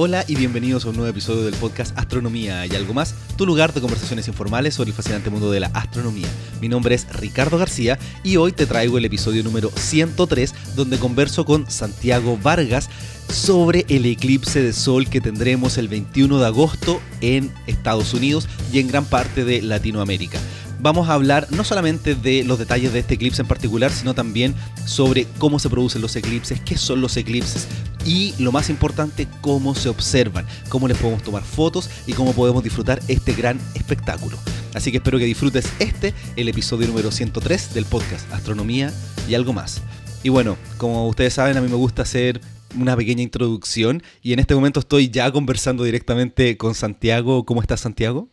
Hola y bienvenidos a un nuevo episodio del podcast Astronomía y algo más, tu lugar de conversaciones informales sobre el fascinante mundo de la astronomía. Mi nombre es Ricardo García y hoy te traigo el episodio número 103 donde converso con Santiago Vargas sobre el eclipse de sol que tendremos el 21 de agosto en Estados Unidos y en gran parte de Latinoamérica vamos a hablar no solamente de los detalles de este eclipse en particular, sino también sobre cómo se producen los eclipses, qué son los eclipses, y lo más importante, cómo se observan, cómo les podemos tomar fotos y cómo podemos disfrutar este gran espectáculo. Así que espero que disfrutes este, el episodio número 103 del podcast Astronomía y algo más. Y bueno, como ustedes saben, a mí me gusta hacer una pequeña introducción y en este momento estoy ya conversando directamente con Santiago. ¿Cómo estás, Santiago?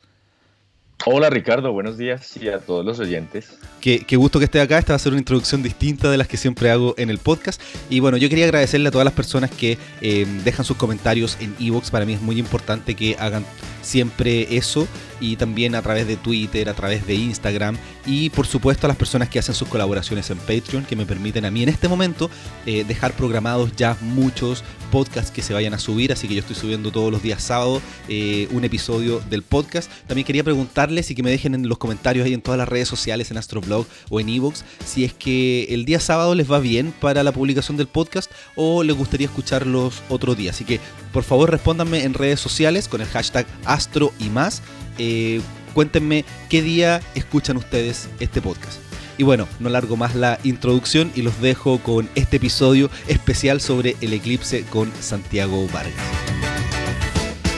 Hola Ricardo, buenos días y a todos los oyentes. Qué, gusto que esté acá, esta va a ser una introducción distinta de las que siempre hago en el podcast. Y bueno, yo quería agradecerle a todas las personas que eh, dejan sus comentarios en Evox, para mí es muy importante que hagan siempre eso y también a través de Twitter, a través de Instagram y por supuesto a las personas que hacen sus colaboraciones en Patreon que me permiten a mí en este momento eh, dejar programados ya muchos podcasts que se vayan a subir, así que yo estoy subiendo todos los días sábado eh, un episodio del podcast. También quería preguntarles y que me dejen en los comentarios ahí en todas las redes sociales, en Astroblog o en Evox, si es que el día sábado les va bien para la publicación del podcast o les gustaría escucharlos otro día. Así que por favor respóndanme en redes sociales con el hashtag Astro y más eh, cuéntenme qué día escuchan ustedes este podcast. Y bueno, no largo más la introducción y los dejo con este episodio especial sobre el eclipse con Santiago Vargas.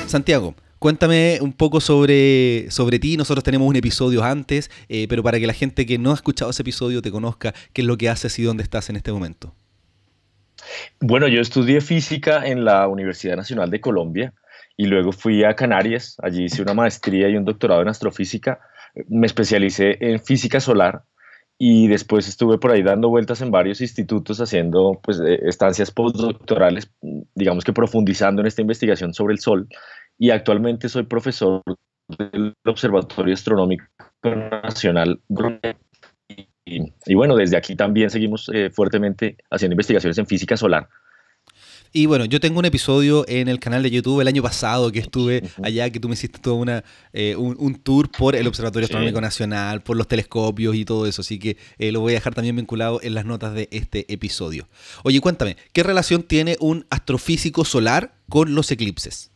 Santiago, Cuéntame un poco sobre, sobre ti. Nosotros tenemos un episodio antes, eh, pero para que la gente que no ha escuchado ese episodio te conozca, qué es lo que haces y dónde estás en este momento. Bueno, yo estudié física en la Universidad Nacional de Colombia y luego fui a Canarias, allí hice una maestría y un doctorado en astrofísica, me especialicé en física solar y después estuve por ahí dando vueltas en varios institutos haciendo pues eh, estancias postdoctorales, digamos que profundizando en esta investigación sobre el sol y actualmente soy profesor del Observatorio Astronómico Nacional y, y bueno, desde aquí también seguimos eh, fuertemente haciendo investigaciones en física solar. Y bueno, yo tengo un episodio en el canal de YouTube el año pasado que estuve allá, que tú me hiciste todo una, eh, un, tour por el Observatorio Astronómico Nacional, por los telescopios y todo eso. Así que eh, lo voy a dejar también vinculado en las notas de este episodio. Oye, cuéntame, ¿qué relación tiene un astrofísico solar con los eclipses?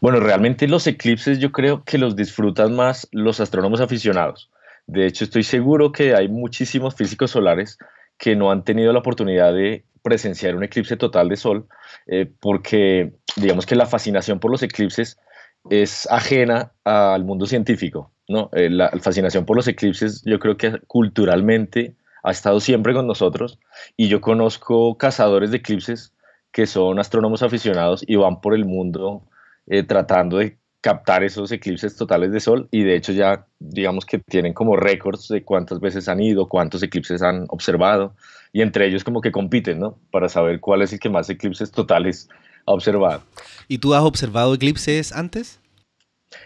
Bueno, realmente los eclipses yo creo que los disfrutan más los astrónomos aficionados. De hecho, estoy seguro que hay muchísimos físicos solares que no han tenido la oportunidad de presenciar un eclipse total de sol, eh, porque digamos que la fascinación por los eclipses es ajena al mundo científico. ¿no? Eh, la fascinación por los eclipses yo creo que culturalmente ha estado siempre con nosotros y yo conozco cazadores de eclipses que son astrónomos aficionados y van por el mundo eh, tratando de captar esos eclipses totales de sol y de hecho ya digamos que tienen como récords de cuántas veces han ido, cuántos eclipses han observado y entre ellos como que compiten, ¿no? Para saber cuál es el que más eclipses totales ha observado. ¿Y tú has observado eclipses antes?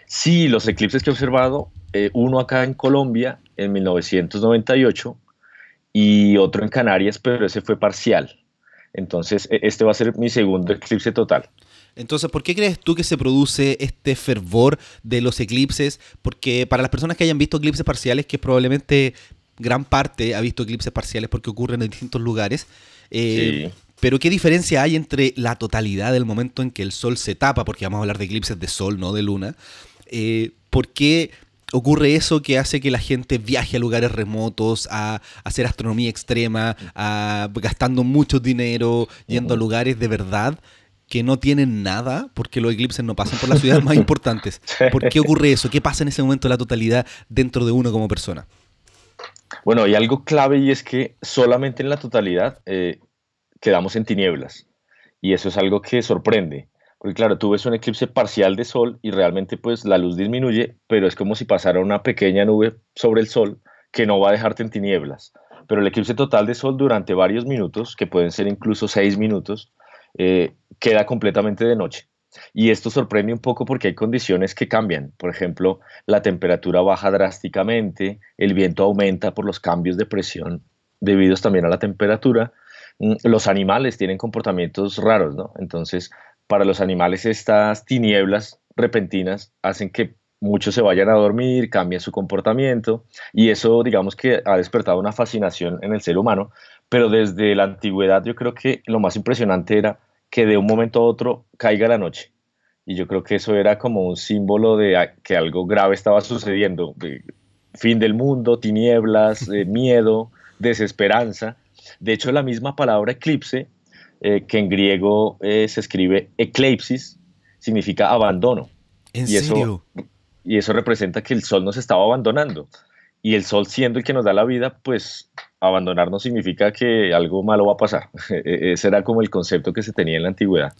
Sí, los eclipses que he observado, eh, uno acá en Colombia en 1998 y otro en Canarias, pero ese fue parcial. Entonces, e-, este va a ser mi segundo eclipse total. Entonces, ¿por qué crees tú que se produce este fervor de los eclipses? Porque para las personas que hayan visto eclipses parciales, que probablemente gran parte ha visto eclipses parciales porque ocurren en distintos lugares, eh, Pero ¿qué diferencia hay entre la totalidad del momento en que el Sol se tapa, porque vamos a hablar de eclipses de Sol, no de Luna? Eh, ¿Por qué ocurre eso que hace que la gente viaje a lugares remotos, a, hacer astronomía extrema, gastando mucho dinero, yendo a lugares de verdad? que no tienen nada porque los eclipses no pasan por las ciudades más importantes. ¿Por qué ocurre eso? ¿Qué pasa en ese momento la totalidad dentro de uno como persona? Bueno, hay algo clave y es que solamente en la totalidad eh, quedamos en tinieblas. Y eso es algo que sorprende. Porque claro, tú ves un eclipse parcial de sol y realmente pues la luz disminuye, pero es como si pasara una pequeña nube sobre el sol que no va a dejarte en tinieblas. Pero el eclipse total de sol durante varios minutos, que pueden ser incluso seis minutos, eh, queda completamente de noche. Y esto sorprende un poco porque hay condiciones que cambian. Por ejemplo, la temperatura baja drásticamente, el viento aumenta por los cambios de presión debidos también a la temperatura. Mm, los animales tienen comportamientos raros, ¿no? Entonces, para los animales estas tinieblas repentinas hacen que muchos se vayan a dormir, cambian su comportamiento y eso digamos que ha despertado una fascinación en el ser humano pero desde la antigüedad yo creo que lo más impresionante era que de un momento a otro caiga la noche. Y yo creo que eso era como un símbolo de que algo grave estaba sucediendo. Eh, fin del mundo, tinieblas, eh, miedo, desesperanza. De hecho, la misma palabra eclipse, eh, que en griego se escribe eclipsis, significa abandono. Eso, y eso representa que el sol nos estaba abandonando. Y el sol siendo el que nos da la vida, pues abandonar no significa que algo malo va a pasar. E, e, ese era como el concepto que se tenía en la antigüedad.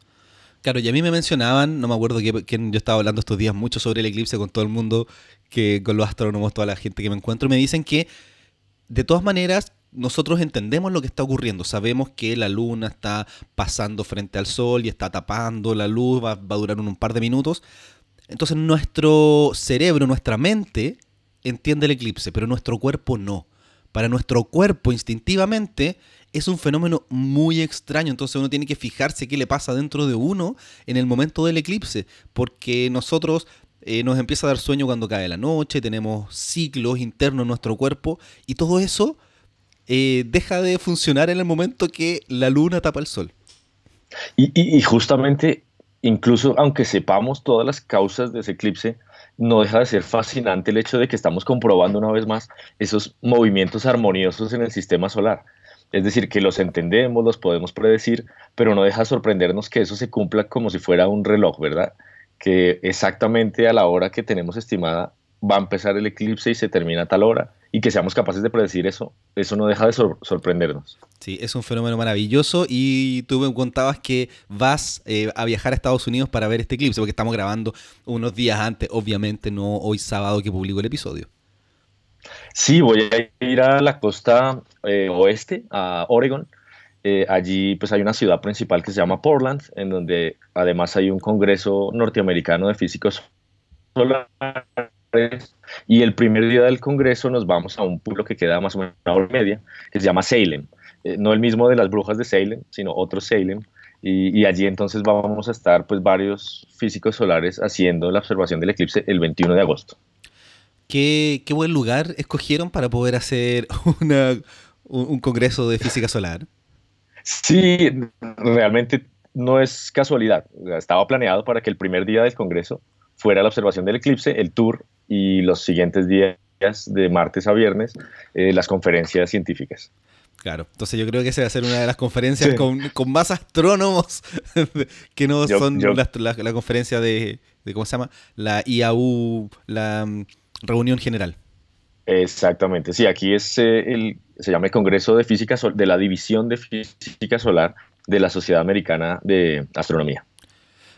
Claro, y a mí me mencionaban, no me acuerdo quién, yo estaba hablando estos días mucho sobre el eclipse con todo el mundo, que con los astrónomos, toda la gente que me encuentro, me dicen que de todas maneras nosotros entendemos lo que está ocurriendo, sabemos que la luna está pasando frente al sol y está tapando la luz, va, a durar un par de minutos. Entonces nuestro cerebro, nuestra mente entiende el eclipse, pero nuestro cuerpo no para nuestro cuerpo instintivamente es un fenómeno muy extraño, entonces uno tiene que fijarse qué le pasa dentro de uno en el momento del eclipse, porque nosotros eh, nos empieza a dar sueño cuando cae la noche, tenemos ciclos internos en nuestro cuerpo y todo eso eh, deja de funcionar en el momento que la luna tapa el sol. y justamente, incluso aunque sepamos todas las causas de ese eclipse, no deja de ser fascinante el hecho de que estamos comprobando una vez más esos movimientos armoniosos en el sistema solar. Es decir, que los entendemos, los podemos predecir, pero no deja sorprendernos que eso se cumpla como si fuera un reloj, ¿verdad? Que exactamente a la hora que tenemos estimada va a empezar el eclipse y se termina a tal hora y que seamos capaces de predecir eso, eso no deja de sorprendernos. Sí, es un fenómeno maravilloso y tú me contabas que vas eh, a viajar a Estados Unidos para ver este eclipse, porque estamos grabando unos días antes, obviamente no hoy sábado que publico el episodio. Sí, voy a ir a la costa eh, oeste, a Oregon. Eh, allí pues hay una ciudad principal que se llama Portland, en donde además hay un congreso norteamericano de físicos y el primer día del Congreso nos vamos a un pueblo que queda más o menos una hora y media, que se llama Salem. Eh, no el mismo de las brujas de Salem, sino otro Salem. Y, allí entonces vamos a estar pues varios físicos solares haciendo la observación del eclipse el 21 de agosto. Qué, buen lugar escogieron para poder hacer un congreso de física solar. Sí, realmente no es casualidad. Estaba planeado para que el primer día del Congreso fuera la observación del eclipse, el tour y los siguientes días de martes a viernes eh, las conferencias científicas. Claro, entonces yo creo que esa va a ser una de las conferencias con, más astrónomos que no son La, conferencia de, de, ¿cómo se llama? La IAU, la mm, reunión general. Exactamente, sí, aquí es eh, el, se llama el Congreso de Física de la División de Física Solar de la Sociedad Americana de Astronomía.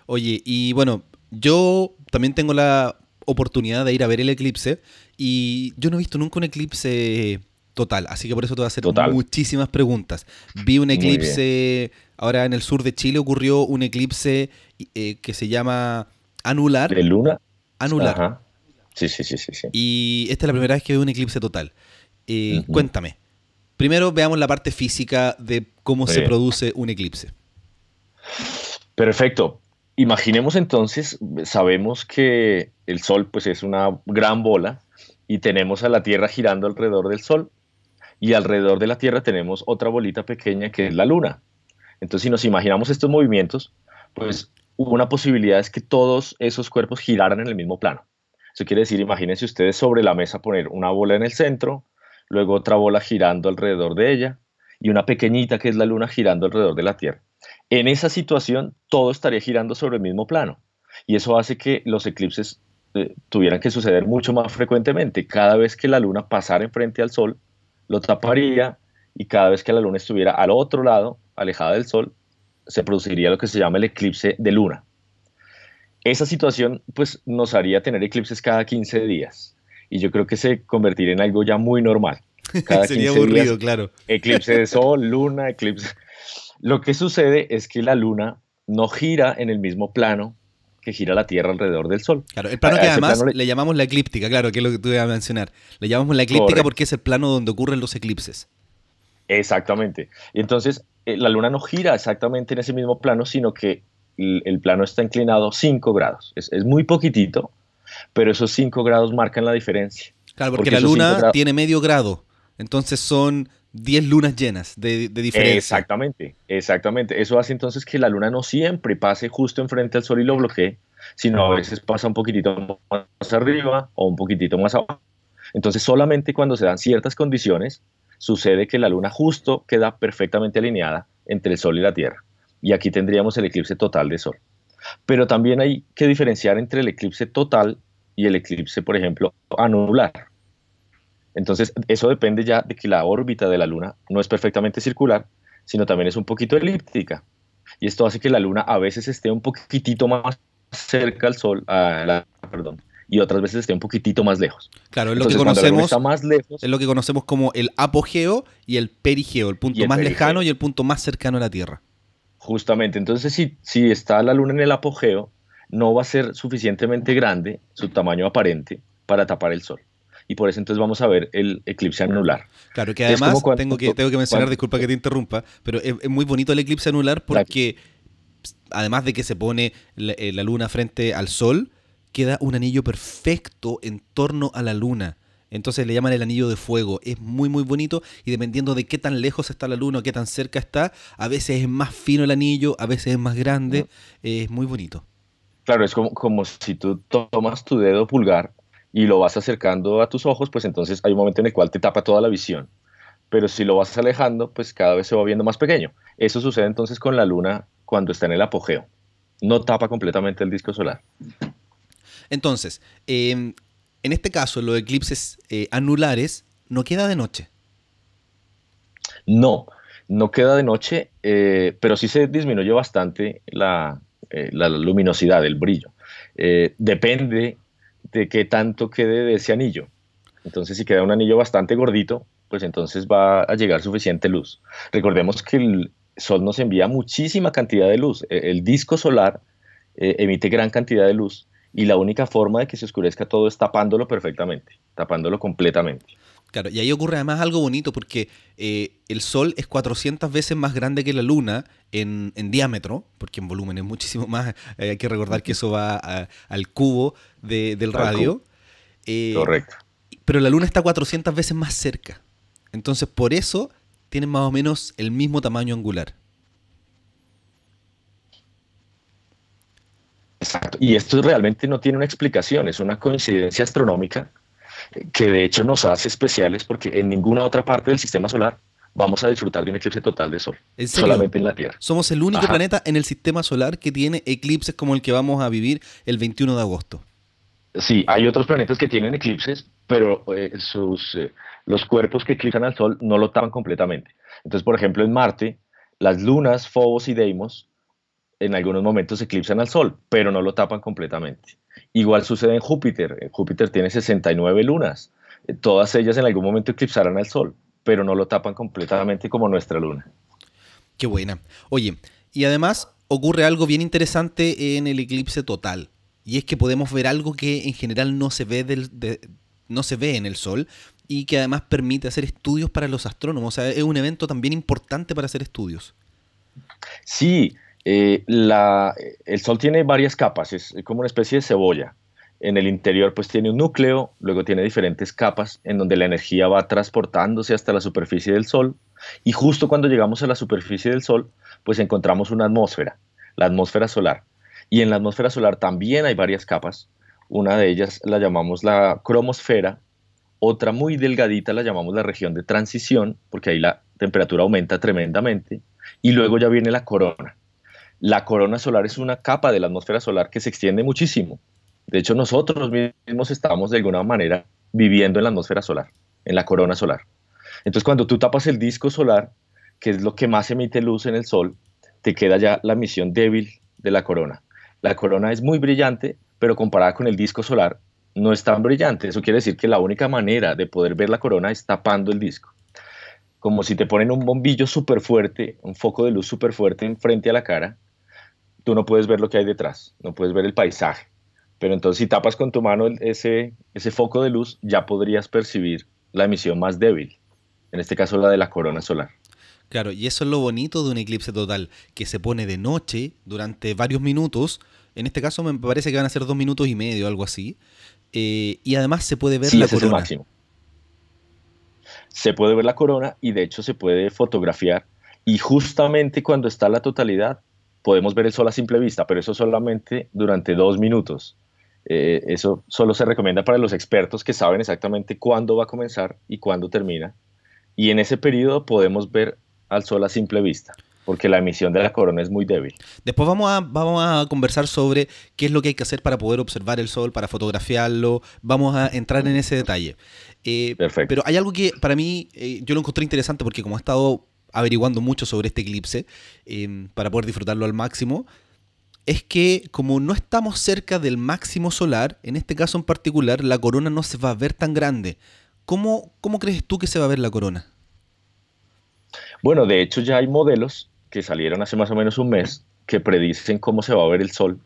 Oye, y bueno, yo también tengo la oportunidad de ir a ver el eclipse y yo no he visto nunca un eclipse total, así que por eso te voy a hacer muchísimas preguntas. Vi un eclipse, ahora en el sur de Chile ocurrió un eclipse eh, que se llama anular. ¿De luna? Anular. Sí, sí, sí, sí, Y esta es la primera vez que veo un eclipse total. Eh, Cuéntame. Primero veamos la parte física de cómo se produce un eclipse. Perfecto imaginemos entonces, sabemos que el Sol pues es una gran bola y tenemos a la Tierra girando alrededor del Sol y alrededor de la Tierra tenemos otra bolita pequeña que es la Luna. Entonces si nos imaginamos estos movimientos, pues una posibilidad es que todos esos cuerpos giraran en el mismo plano. Eso quiere decir, imagínense ustedes sobre la mesa poner una bola en el centro, luego otra bola girando alrededor de ella y una pequeñita que es la Luna girando alrededor de la Tierra. En esa situación, todo estaría girando sobre el mismo plano. Y eso hace que los eclipses eh, tuvieran que suceder mucho más frecuentemente. Cada vez que la luna pasara enfrente al sol, lo taparía y cada vez que la luna estuviera al otro lado, alejada del sol, se produciría lo que se llama el eclipse de luna. Esa situación pues nos haría tener eclipses cada 15 días y yo creo que se convertiría en algo ya muy normal. Cada Sería aburrido, claro. Eclipse de sol, luna, eclipse lo que sucede es que la Luna no gira en el mismo plano que gira la Tierra alrededor del Sol. Claro, el plano que además le... llamamos la eclíptica, claro, que es lo que tú ibas a mencionar. Le llamamos la eclíptica porque es el plano donde ocurren los eclipses. Exactamente. Y entonces eh, la Luna no gira exactamente en ese mismo plano, sino que el, plano está inclinado 5 grados. Es, muy poquitito, pero esos 5 grados marcan la diferencia. Claro, porque, la Luna tiene medio grado. Entonces son 10 lunas llenas de, diferentes diferencia. Exactamente, exactamente. Eso hace entonces que la luna no siempre pase justo enfrente al sol y lo bloquee, sino a veces pasa un poquitito más arriba o un poquitito más abajo. Entonces solamente cuando se dan ciertas condiciones sucede que la luna justo queda perfectamente alineada entre el sol y la Tierra. Y aquí tendríamos el eclipse total de sol. Pero también hay que diferenciar entre el eclipse total y el eclipse, por ejemplo, anular. Entonces, eso depende ya de que la órbita de la Luna no es perfectamente circular, sino también es un poquito elíptica. Y esto hace que la Luna a veces esté un poquitito más cerca al Sol, a la, perdón, y otras veces esté un poquitito más lejos. Claro, es lo que conocemos. es lo que conocemos como el apogeo y el perigeo, el punto más lejano y el punto más cercano a la Tierra. Justamente. Entonces, si está la Luna en el apogeo, no va a ser suficientemente grande su tamaño aparente para tapar el Sol y por eso entonces vamos a ver el eclipse anular. Claro, que además tengo, que, tengo que mencionar, disculpa que te interrumpa, pero es, muy bonito el eclipse anular porque además de que se pone eh, la, luna frente al sol, queda un anillo perfecto en torno a la luna. Entonces le llaman el anillo de fuego. Es muy, muy bonito y dependiendo de qué tan lejos está la luna o qué tan cerca está, a veces es más fino el anillo, a veces es más grande. Es muy bonito. Claro, es como, como si tú tomas tu dedo pulgar y lo vas acercando a tus ojos, pues entonces hay un momento en el cual te tapa toda la visión. Pero si lo vas alejando, pues cada vez se va viendo más pequeño. Eso sucede entonces con la luna cuando está en el apogeo. No tapa completamente el disco solar. Entonces, em, en este caso, los eclipses eh, anulares no queda de noche. No, no queda de noche, eh, pero sí se disminuye bastante la, eh, la luminosidad, el brillo. depende de qué tanto quede de ese anillo. Entonces, si queda un anillo bastante gordito, pues entonces va a llegar suficiente luz. Recordemos que el Sol nos envía muchísima cantidad de luz. E-, el disco solar eh, emite gran cantidad de luz y la única forma de que se oscurezca todo es tapándolo perfectamente, tapándolo completamente. Claro, y ahí ocurre además algo bonito porque eh, el Sol es 400 veces más grande que la Luna en, diámetro, porque en volumen es muchísimo más. Eh, hay que recordar que eso va al cubo del radio. Eh, Correcto. Pero la Luna está 400 veces más cerca. Entonces, por eso tienen más o menos el mismo tamaño angular. Exacto. Y esto realmente no tiene una explicación, es una coincidencia astronómica que de hecho nos hace especiales porque en ninguna otra parte del sistema solar vamos a disfrutar de un eclipse total de sol. solamente en la Tierra. Somos el único planeta en el sistema solar que tiene eclipses como el que vamos a vivir el 21 de agosto. Sí, hay otros planetas que tienen eclipses, pero eh, sus, eh, los cuerpos que eclipsan al Sol no lo tapan completamente. Entonces, por ejemplo, en Marte, las lunas Fobos y Deimos en algunos momentos eclipsan al Sol, pero no lo tapan completamente. Igual sucede en Júpiter. Júpiter tiene 69 lunas. Eh, todas ellas en algún momento eclipsarán al Sol, pero no lo tapan completamente como nuestra luna. Qué buena. Oye, y además ocurre algo bien interesante en el eclipse total. Y es que podemos ver algo que en general no se ve, del, no se ve en el Sol y que además permite hacer estudios para los astrónomos. O sea, es un evento también importante para hacer estudios. Sí, eh, el Sol tiene varias capas, es como una especie de cebolla. En el interior pues tiene un núcleo, luego tiene diferentes capas en donde la energía va transportándose hasta la superficie del Sol y justo cuando llegamos a la superficie del Sol pues encontramos una atmósfera, la atmósfera solar. Y en la atmósfera solar también hay varias capas, una de ellas la llamamos la cromosfera, otra muy delgadita la llamamos la región de transición porque ahí la temperatura aumenta tremendamente y luego ya viene la corona la corona solar es una capa de la atmósfera solar que se extiende muchísimo. De hecho, nosotros mismos estamos de alguna manera viviendo en la atmósfera solar, en la corona solar. Entonces, cuando tú tapas el disco solar, que es lo que más emite luz en el Sol, te queda ya la misión débil de la corona. La corona es muy brillante, pero comparada con el disco solar, no es tan brillante. Eso quiere decir que la única manera de poder ver la corona es tapando el disco. Como si te ponen un bombillo súper fuerte, un foco de luz súper fuerte enfrente a la cara, tú no puedes ver lo que hay detrás, no puedes ver el paisaje. Pero entonces si tapas con tu mano ese, ese foco de luz, ya podrías percibir la emisión más débil, en este caso la de la corona solar. Claro, y eso es lo bonito de un eclipse total, que se pone de noche durante varios minutos. En este caso me parece que van a ser dos minutos y medio, algo así. Eh, y además se puede ver sí, la ese corona. Es el máximo. Se puede ver la corona y de hecho se puede fotografiar. Y justamente cuando está la totalidad, podemos ver el sol a simple vista, pero eso solamente durante dos minutos. Eh, eso solo se recomienda para los expertos que saben exactamente cuándo va a comenzar y cuándo termina. Y en ese periodo podemos ver al sol a simple vista porque la emisión de la corona es muy débil. Después vamos a, conversar sobre qué es lo que hay que hacer para poder observar el sol, para fotografiarlo. Vamos a entrar en ese detalle. Eh, Perfecto. Pero hay algo que para mí eh, yo lo encontré interesante porque como ha estado averiguando mucho sobre este eclipse em, para poder disfrutarlo al máximo, es que como no estamos cerca del máximo solar, en este caso en particular, la corona no se va a ver tan grande. ¿Cómo, cómo crees tú que se va a ver la corona? Bueno, de hecho ya hay modelos que salieron hace más o menos un mes que predicen cómo se va a ver el sol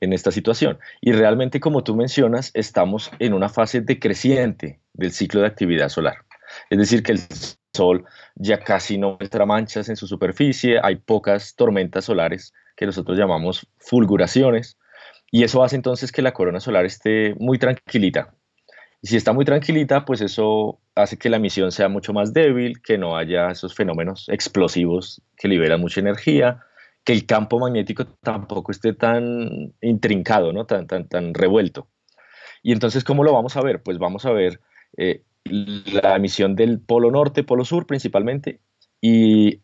en esta situación. Y realmente, como tú mencionas, estamos en una fase decreciente del ciclo de actividad solar. Es decir, que el sol ya casi no muestra manchas en su superficie, hay pocas tormentas solares que nosotros llamamos fulguraciones, y eso hace entonces que la corona solar esté muy tranquilita. Y si está muy tranquilita, pues eso hace que la emisión sea mucho más débil, que no haya esos fenómenos explosivos que liberan mucha energía, que el campo magnético tampoco esté tan intrincado, ¿no? tan, tan, tan revuelto. Y entonces, ¿cómo lo vamos a ver? Pues vamos a ver eh, la emisión del Polo Norte, Polo Sur principalmente, y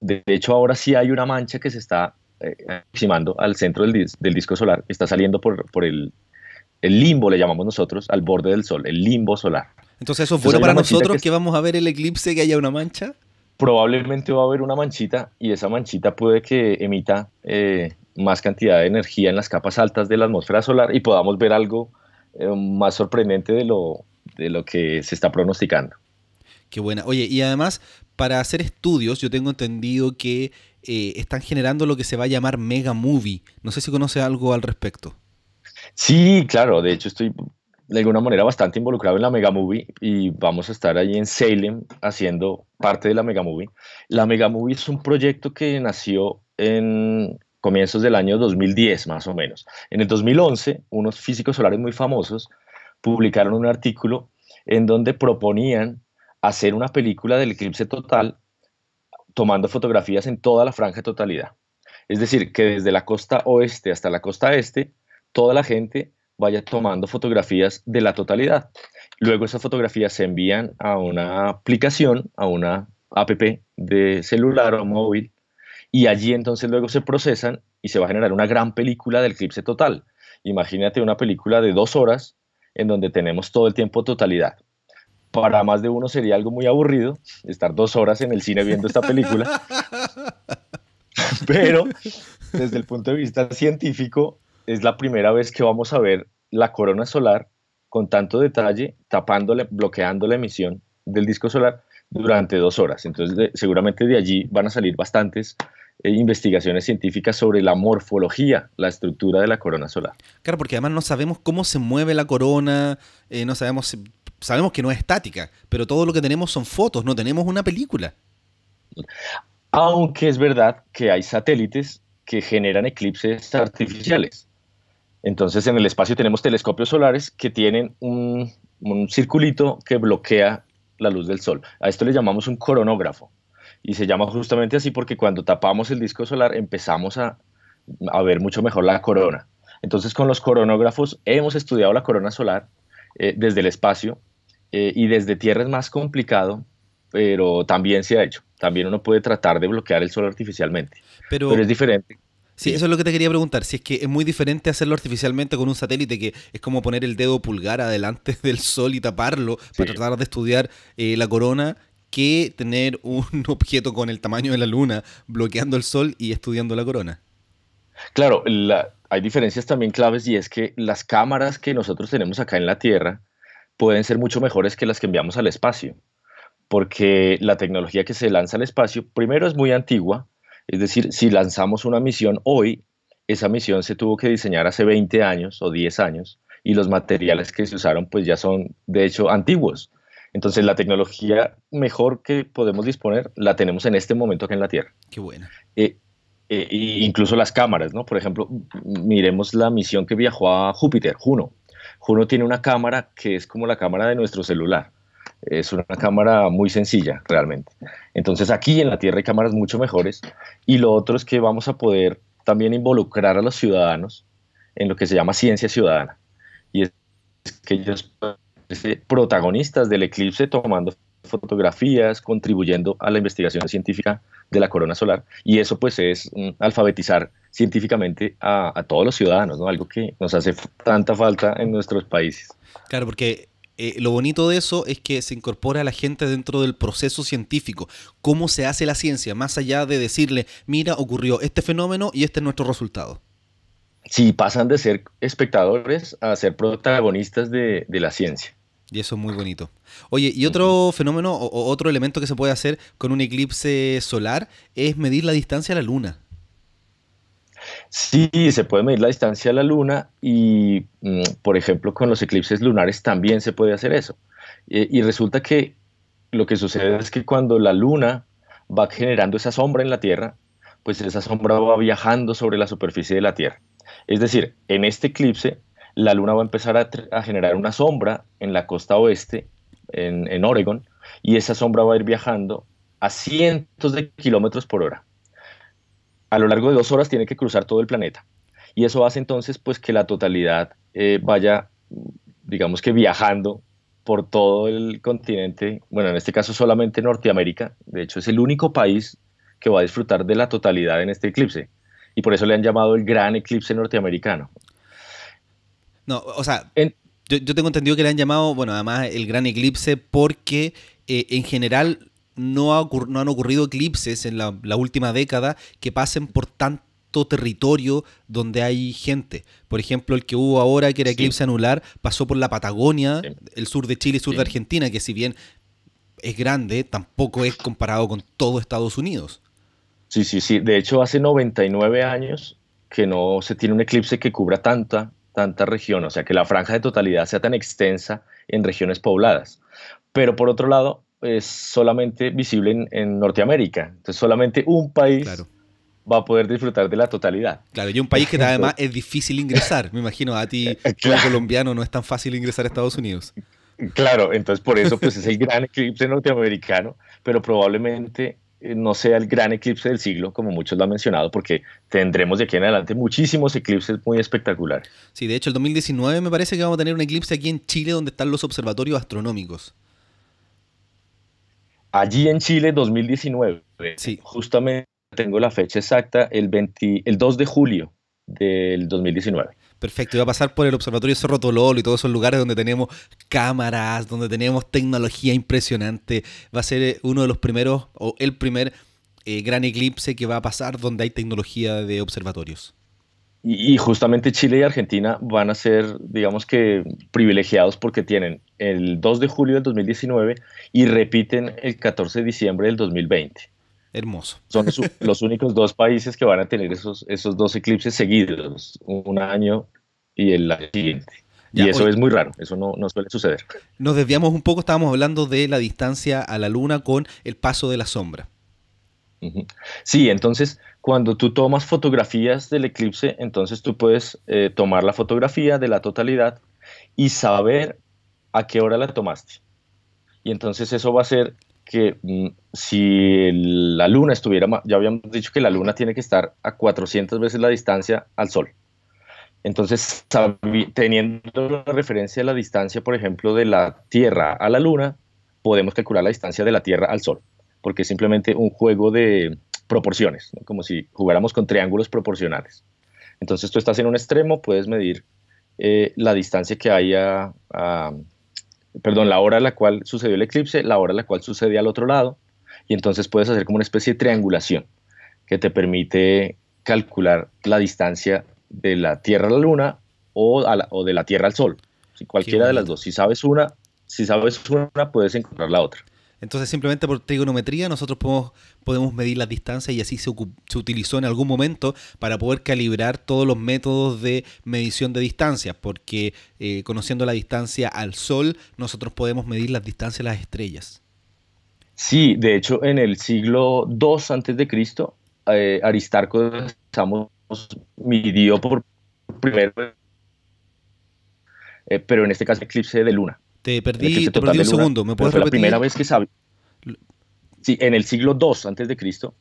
de hecho ahora sí hay una mancha que se está eh, aproximando al centro del, disco solar, está saliendo por, el, limbo, le llamamos nosotros, al borde del Sol, el limbo solar. Entonces eso fue para nosotros que, vamos a ver el eclipse, que haya una mancha. Probablemente va a haber una manchita y esa manchita puede que emita eh, más cantidad de energía en las capas altas de la atmósfera solar y podamos ver algo eh, más sorprendente de lo, de lo que se está pronosticando. Qué buena. Oye, y además, para hacer estudios, yo tengo entendido que eh, están generando lo que se va a llamar mega movie. No sé si conoce algo al respecto. Sí, claro. De hecho, estoy de alguna manera bastante involucrado en la mega movie y vamos a estar ahí en Salem haciendo parte de la mega movie. La mega movie es un proyecto que nació en comienzos del año 2010, más o menos. En el 2011, unos físicos solares muy famosos publicaron un artículo en donde proponían hacer una película del eclipse total tomando fotografías en toda la franja totalidad. Es decir, que desde la costa oeste hasta la costa este, toda la gente vaya tomando fotografías de la totalidad. Luego esas fotografías se envían a una aplicación, a una app de celular o móvil, y allí entonces luego se procesan y se va a generar una gran película del eclipse total. Imagínate una película de dos horas en donde tenemos todo el tiempo totalidad. Para más de uno sería algo muy aburrido estar dos horas en el cine viendo esta película, pero desde el punto de vista científico es la primera vez que vamos a ver la corona solar con tanto detalle, tapándole, bloqueando la emisión del disco solar durante dos horas. Entonces, seguramente de allí van a salir bastantes eh, investigaciones científicas sobre la morfología, la estructura de la corona solar. Claro, porque además no sabemos cómo se mueve la corona, eh, no sabemos, sabemos que no es estática, pero todo lo que tenemos son fotos, no tenemos una película. Aunque es verdad que hay satélites que generan eclipses artificiales. Entonces en el espacio tenemos telescopios solares que tienen un circulito que bloquea la luz del sol. A esto le llamamos un coronógrafo. Y se llama justamente así porque cuando tapamos el disco solar empezamos a, ver mucho mejor la corona. Entonces con los coronógrafos hemos estudiado la corona solar eh, desde el espacio eh, y desde tierra es más complicado, pero también se ha hecho. También uno puede tratar de bloquear el sol artificialmente, pero, es diferente. Sí, eso es lo que te quería preguntar. Si es que es muy diferente hacerlo artificialmente con un satélite, que es como poner el dedo pulgar adelante del sol y taparlo para tratar de estudiar eh, la corona, que tener un objeto con el tamaño de la luna bloqueando el sol y estudiando la corona. Claro, hay diferencias también claves y es que las cámaras que nosotros tenemos acá en la Tierra pueden ser mucho mejores que las que enviamos al espacio, porque la tecnología que se lanza al espacio primero es muy antigua, es decir, si lanzamos una misión hoy, esa misión se tuvo que diseñar hace 20 años o 10 años y los materiales que se usaron pues ya son de hecho antiguos. Entonces la tecnología mejor que podemos disponer la tenemos en este momento acá en la Tierra. Qué buena. Eh, eh incluso las cámaras, ¿no? Por ejemplo, miremos la misión que viajó a Júpiter, Juno. Juno tiene una cámara que es como la cámara de nuestro celular. Es una cámara muy sencilla, realmente. Entonces aquí en la Tierra hay cámaras mucho mejores. Y lo otro es que vamos a poder también involucrar a los ciudadanos en lo que se llama ciencia ciudadana. Y es que ellos este, protagonistas del eclipse tomando fotografías, contribuyendo a la investigación científica de la corona solar. Y eso pues es mm, alfabetizar científicamente a, todos los ciudadanos, Algo que nos hace tanta falta en nuestros países. Claro, porque eh, lo bonito de eso es que se incorpora a la gente dentro del proceso científico, cómo se hace la ciencia, más allá de decirle, mira, ocurrió este fenómeno y este es nuestro resultado si pasan de ser espectadores a ser protagonistas de, de la ciencia. Y eso es muy bonito. Oye, y otro fenómeno o otro elemento que se puede hacer con un eclipse solar es medir la distancia a la Luna. Sí, se puede medir la distancia a la Luna y, mm, por ejemplo, con los eclipses lunares también se puede hacer eso. Eh, y, resulta que lo que sucede es que cuando la Luna va generando esa sombra en la Tierra, pues esa sombra va viajando sobre la superficie de la Tierra. Es decir, en este eclipse, la luna va a empezar a, generar una sombra en la costa oeste, en, en Oregon, y esa sombra va a ir viajando a cientos de kilómetros por hora. A lo largo de dos horas tiene que cruzar todo el planeta. Y eso hace entonces pues, que la totalidad eh, vaya, digamos que viajando por todo el continente, bueno, en este caso solamente Norteamérica, de hecho es el único país que va a disfrutar de la totalidad en este eclipse y por eso le han llamado el gran eclipse norteamericano. No, o sea, yo, tengo entendido que le han llamado, bueno, además el gran eclipse porque eh, en general no, han ocurrido eclipses en la, última década que pasen por tanto territorio donde hay gente. Por ejemplo, el que hubo ahora, que era eclipse anular, pasó por la Patagonia, el sur de Chile y sur de Argentina, que si bien es grande, tampoco es comparado con todo Estados Unidos. Sí, sí, sí. De hecho, hace 99 años que no se tiene un eclipse que cubra tanta, tanta región, o sea, que la franja de totalidad sea tan extensa en regiones pobladas. Pero por otro lado, es solamente visible en, Norteamérica. Entonces, solamente un país va a poder disfrutar de la totalidad. Claro, y un país que además es difícil ingresar. Me imagino a ti, claro. colombiano, no es tan fácil ingresar a Estados Unidos. Claro, entonces por eso pues es el gran eclipse norteamericano, pero probablemente eh, no sea el gran eclipse del siglo, como muchos lo han mencionado, porque tendremos de aquí en adelante muchísimos eclipses muy espectaculares. Sí, de hecho, el 2019 me parece que vamos a tener un eclipse aquí en Chile, donde están los observatorios astronómicos. Allí en Chile, 2019. Sí. Justamente tengo la fecha exacta, el, el 2 de julio del 2019. Perfecto, va a pasar por el Observatorio Cerro Tololo y todos esos lugares donde tenemos cámaras, donde tenemos tecnología impresionante. Va a ser eh, uno de los primeros, o el primer eh, gran eclipse que va a pasar donde hay tecnología de observatorios. Y, y justamente Chile y Argentina van a ser, digamos que, privilegiados porque tienen el 2 de julio del 2019 y repiten el 14 de diciembre del 2020 hermoso. Son los, únicos dos países que van a tener esos, esos dos eclipses seguidos, un año y el siguiente. y eso es muy raro, eso no, no, suele suceder. Nos desviamos un poco, estábamos hablando de la distancia a la luna con el paso de la sombra. Sí, entonces cuando tú tomas fotografías del eclipse, entonces tú puedes eh, tomar la fotografía de la totalidad y saber a qué hora la tomaste. Y entonces eso va a ser que mm, si la luna estuviera, ya habíamos dicho que la luna tiene que estar a 400 veces la distancia al sol. Entonces, teniendo la referencia de la distancia, por ejemplo, de la Tierra a la luna, podemos calcular la distancia de la Tierra al sol, porque es simplemente un juego de proporciones, como si jugáramos con triángulos proporcionales. Entonces, tú estás en un extremo, puedes medir eh, la distancia que hay a perdón, la hora a la cual sucedió el eclipse, la hora a la cual sucedía al otro lado, y entonces puedes hacer como una especie de triangulación que te permite calcular la distancia de la Tierra a la Luna o, o de la Tierra al Sol. Si cualquiera de las dos, si sabes una, si sabes una, puedes encontrar la otra. Entonces simplemente por trigonometría nosotros podemos, podemos medir las distancias y así se, utilizó en algún momento para poder calibrar todos los métodos de medición de distancias, porque eh, conociendo la distancia al Sol nosotros podemos medir las distancias a las estrellas. Sí, de hecho en el siglo II antes de Cristo, eh, Aristarco estamos midió por primero, eh, pero en este caso eclipse de luna. Te perdí, un segundo, ¿me puedes repetir? La primera vez que sabe. Sí, en el siglo II antes de Cristo,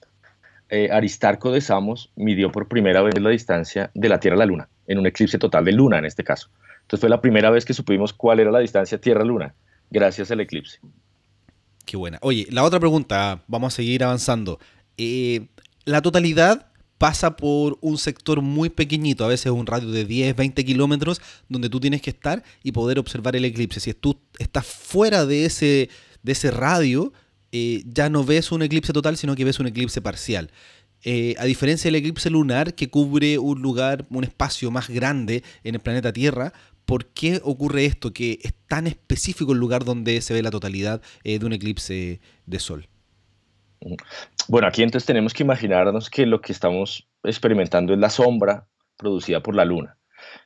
eh, Aristarco de Samos midió por primera vez la distancia de la Tierra a la Luna, en un eclipse total de Luna en este caso. Entonces fue la primera vez que supimos cuál era la distancia Tierra-Luna, gracias al eclipse. Qué buena. Oye, la otra pregunta, vamos a seguir avanzando. Eh, la totalidad pasa por un sector muy pequeñito, a veces un radio de 10, 20 kilómetros, donde tú tienes que estar y poder observar el eclipse. Si tú estás fuera de ese, de ese radio, eh, ya no ves un eclipse total, sino que ves un eclipse parcial. Eh, a diferencia del eclipse lunar, que cubre un lugar, un espacio más grande en el planeta Tierra, ¿por qué ocurre esto? Que es tan específico el lugar donde se ve la totalidad eh, de un eclipse de sol. Bueno, aquí entonces tenemos que imaginarnos que lo que estamos experimentando es la sombra producida por la luna.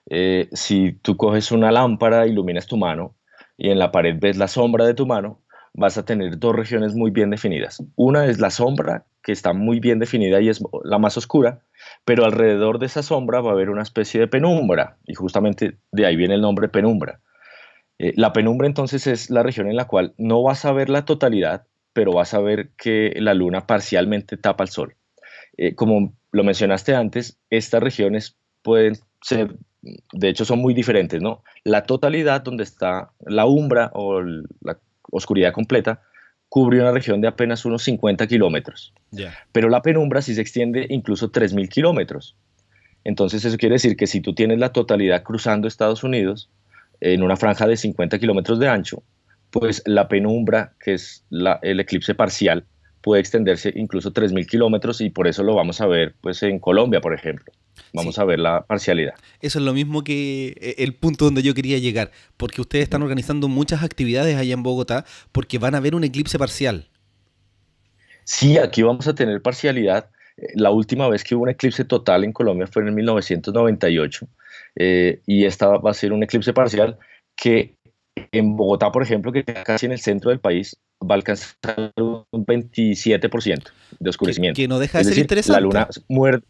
Eh, si tú coges una lámpara, iluminas tu mano y en la pared ves la sombra de tu mano, vas a tener dos regiones muy bien definidas. Una es la sombra, que está muy bien definida y es la más oscura, pero alrededor de esa sombra va a haber una especie de penumbra, y justamente de ahí viene el nombre penumbra. Eh, la penumbra entonces es la región en la cual no vas a ver la totalidad, pero vas a ver que la luna parcialmente tapa el sol. Eh, como lo mencionaste antes, estas regiones pueden ser, de hecho son muy diferentes, ¿no? La totalidad donde está la umbra o la oscuridad completa cubre una región de apenas unos 50 kilómetros, pero la penumbra sí se extiende incluso 3.000 kilómetros. Entonces eso quiere decir que si tú tienes la totalidad cruzando Estados Unidos en una franja de 50 kilómetros de ancho, pues la penumbra, que es el eclipse parcial, puede extenderse incluso 3.000 kilómetros y por eso lo vamos a ver pues en Colombia, por ejemplo. Vamos a ver la parcialidad. Eso es lo mismo que eh, el punto donde yo quería llegar, porque ustedes están organizando muchas actividades allá en Bogotá porque van a ver un eclipse parcial. Sí, aquí vamos a tener parcialidad. Eh, la última vez que hubo un eclipse total en Colombia fue en 1998 eh, y esta va a ser un eclipse parcial que en Bogotá, por ejemplo, que casi en el centro del país, va a alcanzar un 27% de oscurecimiento. Que, no deja de ser interesante. La luna muerde,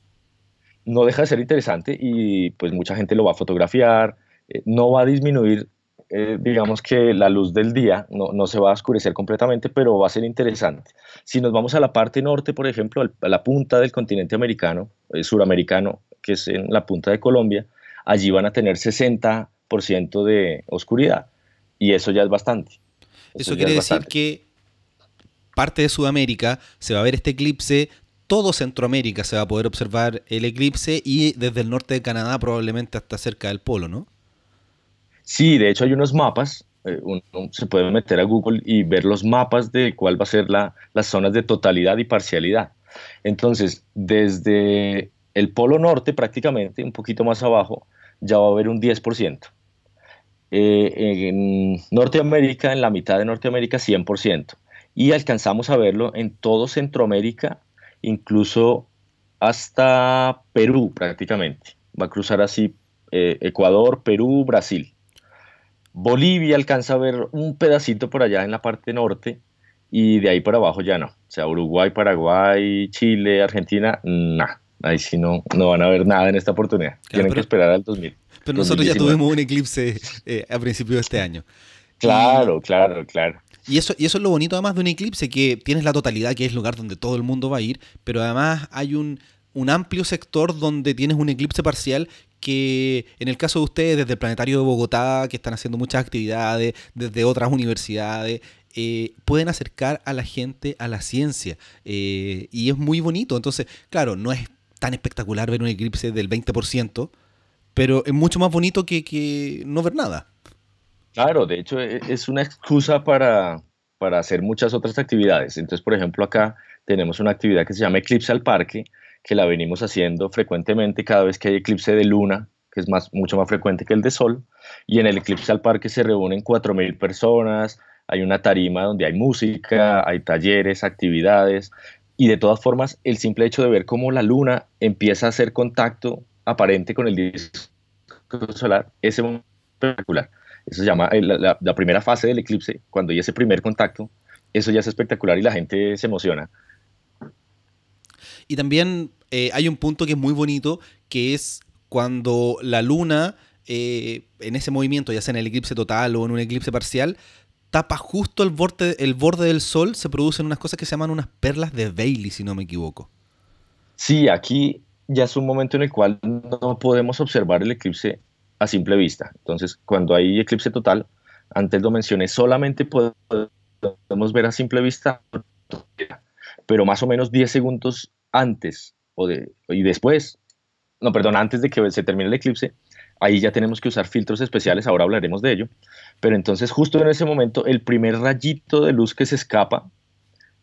no deja de ser interesante y pues mucha gente lo va a fotografiar, eh, no va a disminuir, eh, digamos que la luz del día, no, se va a oscurecer completamente, pero va a ser interesante. Si nos vamos a la parte norte, por ejemplo, a la punta del continente americano, el eh, suramericano, que es en la punta de Colombia, allí van a tener 60% de oscuridad y eso ya es bastante. Eso, quiere decir que parte de Sudamérica se va a ver este eclipse, todo Centroamérica se va a poder observar el eclipse y desde el norte de Canadá probablemente hasta cerca del polo, ¿no? Sí, de hecho hay unos mapas, eh, uno se puede meter a Google y ver los mapas de cuál va a ser la, las zonas de totalidad y parcialidad. Entonces, desde el polo norte prácticamente, un poquito más abajo, ya va a haber un 10%. Eh, en Norteamérica, en la mitad de Norteamérica, 100%. Y alcanzamos a verlo en todo Centroamérica, incluso hasta Perú prácticamente. Va a cruzar así eh, Ecuador, Perú, Brasil. Bolivia alcanza a ver un pedacito por allá en la parte norte y de ahí para abajo ya no. O sea, Uruguay, Paraguay, Chile, Argentina, nada. Ahí sí no, no van a ver nada en esta oportunidad. Tienen que esperar al 2000. Pero nosotros ya tuvimos un eclipse eh, a principios de este año. Claro, claro, claro. Y eso, y eso es lo bonito además de un eclipse, que tienes la totalidad, que es el lugar donde todo el mundo va a ir, pero además hay un, un amplio sector donde tienes un eclipse parcial que en el caso de ustedes, desde el Planetario de Bogotá, que están haciendo muchas actividades, desde otras universidades, eh, pueden acercar a la gente a la ciencia. Eh, y es muy bonito. Entonces, claro, no es tan espectacular ver un eclipse del 20%, pero es mucho más bonito que, que no ver nada. Claro, de hecho e, es una excusa para, para hacer muchas otras actividades. Entonces, por ejemplo, acá tenemos una actividad que se llama Eclipse al Parque, que la venimos haciendo frecuentemente cada vez que hay eclipse de luna, que es más, mucho más frecuente que el de sol. Y en el Eclipse al Parque se reúnen 4.000 personas, hay una tarima donde hay música, hay talleres, actividades. Y de todas formas, el simple hecho de ver cómo la luna empieza a hacer contacto aparente con el disco solar, ese espectacular. Eso se llama eh, la, primera fase del eclipse, cuando hay ese primer contacto, eso ya es espectacular y la gente se emociona. Y también eh, hay un punto que es muy bonito, que es cuando la luna, eh, en ese movimiento, ya sea en el eclipse total o en un eclipse parcial, tapa justo el borde, el borde del sol, se producen unas cosas que se llaman unas perlas de Bailey, si no me equivoco. Sí, aquí ya es un momento en el cual no podemos observar el eclipse a simple vista. Entonces, cuando hay eclipse total, antes lo mencioné, solamente podemos ver a simple vista, pero más o menos 10 segundos antes o de, y después, no, perdón, antes de que se termine el eclipse, ahí ya tenemos que usar filtros especiales, ahora hablaremos de ello, pero entonces justo en ese momento el primer rayito de luz que se escapa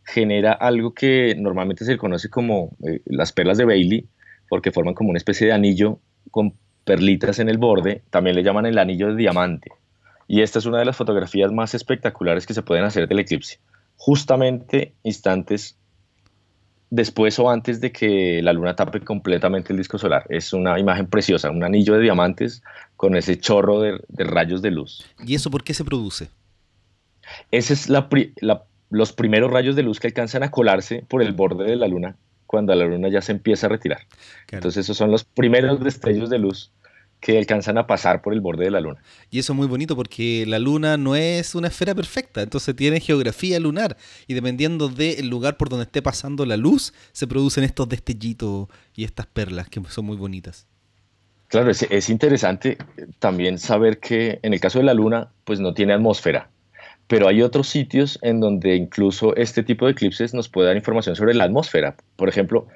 genera algo que normalmente se conoce como eh, las perlas de Bailey, porque forman como una especie de anillo con perlitas en el borde, también le llaman el anillo de diamante. Y esta es una de las fotografías más espectaculares que se pueden hacer del eclipse, justamente instantes después o antes de que la luna tape completamente el disco solar. Es una imagen preciosa, un anillo de diamantes con ese chorro de, rayos de luz. ¿Y eso por qué se produce? Esos es los primeros rayos de luz que alcanzan a colarse por el borde de la luna cuando la luna ya se empieza a retirar. Entonces esos son los primeros destellos de luz que alcanzan a pasar por el borde de la luna. Y eso es muy bonito porque la luna no es una esfera perfecta, entonces tiene geografía lunar y dependiendo del lugar por donde esté pasando la luz, se producen estos destellitos y estas perlas que son muy bonitas. Claro, es interesante también saber que en el caso de la luna, pues no tiene atmósfera, pero hay otros sitios en donde incluso este tipo de eclipses nos puede dar información sobre la atmósfera. Por ejemplo,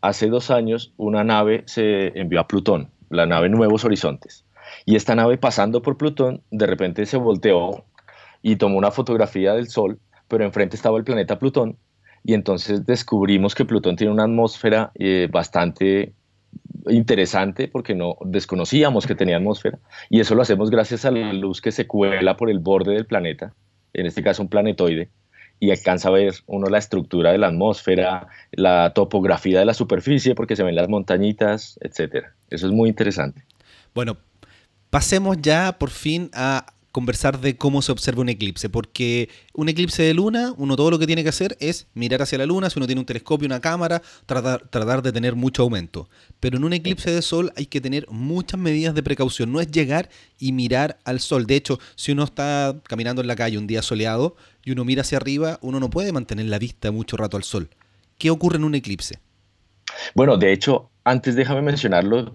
hace dos años una nave se envió a Plutón, la nave Nuevos Horizontes, y esta nave pasando por Plutón de repente se volteó y tomó una fotografía del Sol, pero enfrente estaba el planeta Plutón, y entonces descubrimos que Plutón tiene una atmósfera eh, bastante interesante porque no desconocíamos que tenía atmósfera y eso lo hacemos gracias a la luz que se cuela por el borde del planeta en este caso un planetoide, y alcanza a ver uno la estructura de la atmósfera, la topografía de la superficie, porque se ven las montañitas, etc. Eso es muy interesante. Bueno, pasemos ya por fin a conversar de cómo se observa un eclipse, porque un eclipse de luna, uno todo lo que tiene que hacer es mirar hacia la luna, si uno tiene un telescopio, una cámara, tratar, de tener mucho aumento. Pero en un eclipse de sol hay que tener muchas medidas de precaución, no es llegar y mirar al sol. De hecho, si uno está caminando en la calle un día soleado y uno mira hacia arriba, uno no puede mantener la vista mucho rato al sol. ¿Qué ocurre en un eclipse? Bueno, de hecho, antes déjame mencionarlo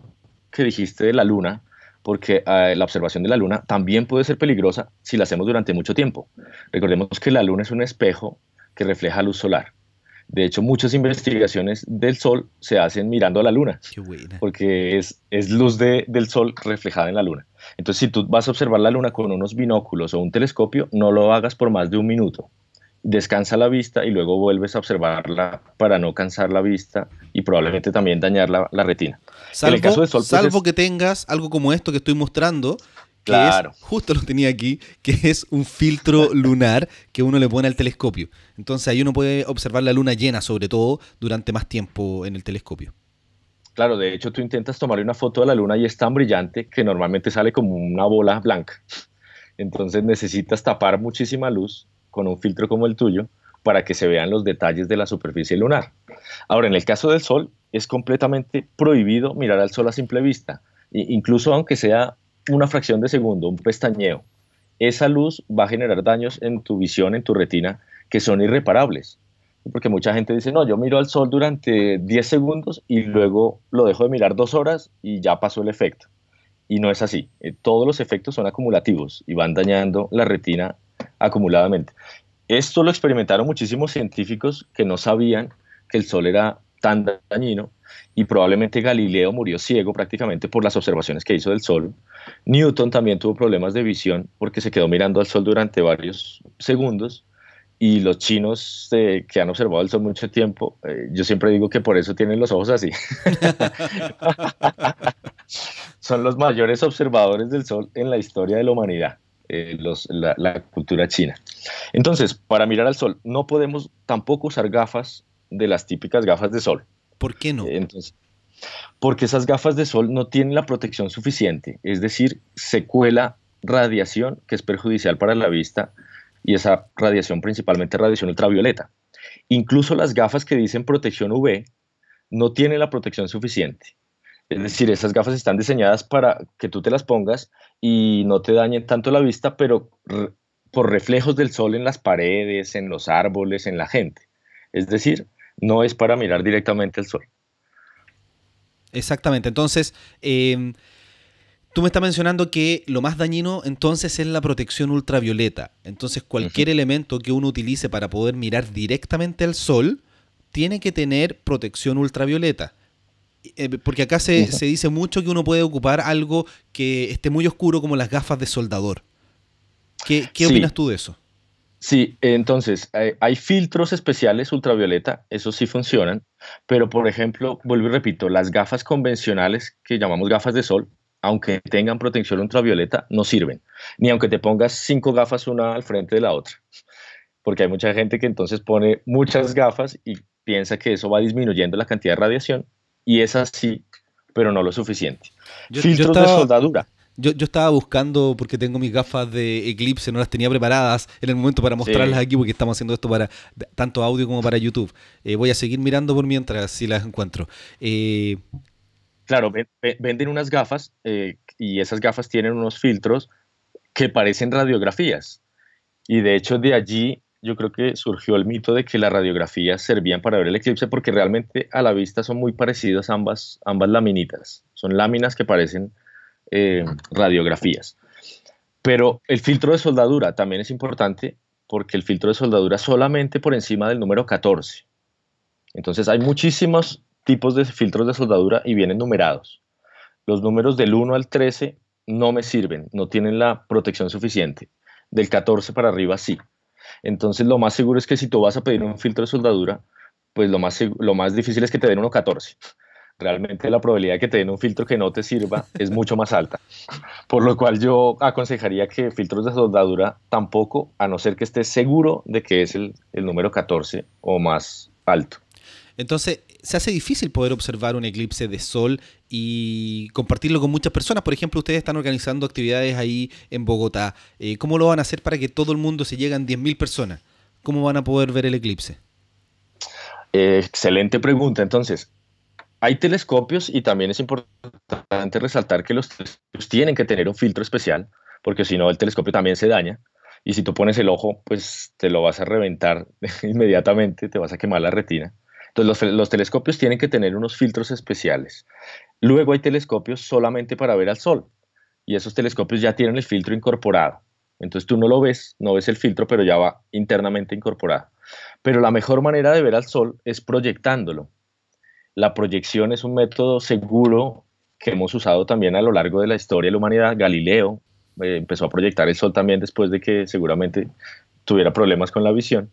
que dijiste de la luna porque ah, la observación de la luna también puede ser peligrosa si la hacemos durante mucho tiempo. Recordemos que la luna es un espejo que refleja luz solar. De hecho, muchas investigaciones del Sol se hacen mirando a la Luna, porque es, luz del Sol reflejada en la Luna. Entonces, si tú vas a observar la Luna con unos binóculos o un telescopio, no lo hagas por más de un minuto descansa la vista y luego vuelves a observarla para no cansar la vista y probablemente también dañar la, retina. Salvo, pues, que tengas algo como esto que estoy mostrando, que es, justo lo tenía aquí, que es un filtro lunar que uno le pone al telescopio. Entonces ahí uno puede observar la luna llena, sobre todo, durante más tiempo en el telescopio. Claro, de hecho tú intentas tomar una foto de la luna y es tan brillante que normalmente sale como una bola blanca. Entonces necesitas tapar muchísima luz con un filtro como el tuyo para que se vean los detalles de la superficie lunar. Ahora, en el caso del Sol, es completamente prohibido mirar al Sol a simple vista, incluso aunque sea una fracción de segundo, un pestañeo. Esa luz va a generar daños en tu visión, en tu retina, que son irreparables. Porque mucha gente dice, no, yo miro al Sol durante 10 segundos y luego lo dejo de mirar dos horas y ya pasó el efecto. Y no es así. Eh, todos los efectos son acumulativos y van dañando la retina acumuladamente. Esto lo experimentaron muchísimos científicos que no sabían que el Sol era tan dañino y probablemente Galileo murió ciego prácticamente por las observaciones que hizo del Sol. Newton también tuvo problemas de visión porque se quedó mirando al Sol durante varios segundos y los chinos eh, que han observado el Sol mucho tiempo, eh, yo siempre digo que por eso tienen los ojos así. Son los mayores observadores del Sol en la historia de la humanidad. Eh, la, cultura china. Entonces, para mirar al sol, no podemos tampoco usar gafas de las típicas gafas de sol. ¿Por qué no? Eh, entonces, porque esas gafas de sol no tienen la protección suficiente, es decir, se cuela radiación que es perjudicial para la vista y esa radiación principalmente radiación ultravioleta. Incluso las gafas que dicen protección UV no tienen la protección suficiente es decir, esas gafas están diseñadas para que tú te las pongas y no te dañen tanto la vista, pero por reflejos del sol en las paredes, en los árboles, en la gente. Es decir, no es para mirar directamente al sol. Exactamente. Entonces, em, tú me estás mencionando que lo más dañino entonces es la protección ultravioleta. Entonces, cualquier elemento que uno utilice para poder mirar directamente al sol tiene que tener protección ultravioleta. Eh, porque acá se, dice mucho que uno puede ocupar algo que esté muy oscuro como las gafas de soldador. ¿Qué, opinas tú de eso? Sí, entonces hay, hay, filtros especiales ultravioleta, esos sí funcionan, pero por ejemplo, vuelvo y repito, las gafas convencionales que llamamos gafas de sol, aunque tengan protección ultravioleta, no sirven, ni aunque te pongas cinco gafas una al frente de la otra, porque hay mucha gente que entonces pone muchas gafas y piensa que eso va disminuyendo la cantidad de radiación y es así, pero no lo suficiente. Filtros de soldadura. Yo, estaba buscando, porque tengo mis gafas de Eclipse, no las tenía preparadas en el momento para mostrarlas aquí, porque estamos haciendo esto para tanto audio como para YouTube. Eh, voy a seguir mirando por mientras si las encuentro. Eh, claro, venden unas gafas eh, y esas gafas tienen unos filtros que parecen radiografías. Y de hecho de allí yo creo que surgió el mito de que las radiografías servían para ver el eclipse porque realmente a la vista son muy parecidas ambas, ambas laminitas. Son láminas que parecen eh, radiografías. Pero el filtro de soldadura también es importante porque el filtro de soldadura solamente por encima del número 14. Entonces hay muchísimos tipos de filtros de soldadura y vienen numerados. Los números del 1 al 13 no me sirven, no tienen la protección suficiente. Del 14 para arriba sí. Entonces, lo más seguro es que si tú vas a pedir un filtro de soldadura, pues lo más, lo más difícil es que te den uno 14. Realmente la probabilidad de que te den un filtro que no te sirva es mucho más alta. Por lo cual yo aconsejaría que filtros de soldadura tampoco, a no ser que estés seguro de que es el, el número 14 o más alto. Entonces, se hace difícil poder observar un eclipse de sol y compartirlo con muchas personas. Por ejemplo, ustedes están organizando actividades ahí en Bogotá. Eh, ¿Cómo lo van a hacer para que todo el mundo se lleguen 10.000 personas? ¿Cómo van a poder ver el eclipse? Eh, excelente pregunta. Entonces, hay telescopios y también es importante resaltar que los telescopios tienen que tener un filtro especial, porque si no, el telescopio también se daña. Y si tú pones el ojo, pues te lo vas a reventar inmediatamente, te vas a quemar la retina. Entonces los, telescopios tienen que tener unos filtros especiales. Luego hay telescopios solamente para ver al Sol y esos telescopios ya tienen el filtro incorporado. Entonces tú no lo ves, no ves el filtro, pero ya va internamente incorporado. Pero la mejor manera de ver al Sol es proyectándolo. La proyección es un método seguro que hemos usado también a lo largo de la historia de la humanidad. Galileo eh, empezó a proyectar el Sol también después de que seguramente tuviera problemas con la visión.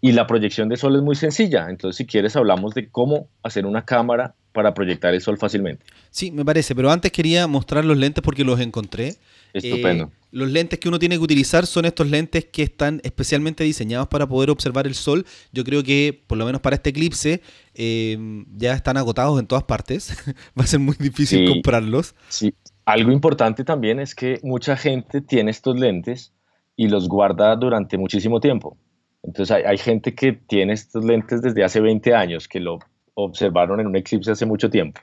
Y la proyección de sol es muy sencilla, entonces si quieres hablamos de cómo hacer una cámara para proyectar el sol fácilmente. Sí, me parece, pero antes quería mostrar los lentes porque los encontré. Estupendo. Eh, los lentes que uno tiene que utilizar son estos lentes que están especialmente diseñados para poder observar el sol. Yo creo que, por lo menos para este eclipse, eh, ya están agotados en todas partes. Va a ser muy difícil comprarlos. Sí, algo importante también es que mucha gente tiene estos lentes y los guarda durante muchísimo tiempo. Entonces hay, gente que tiene estos lentes desde hace 20 años, que lo observaron en un eclipse hace mucho tiempo.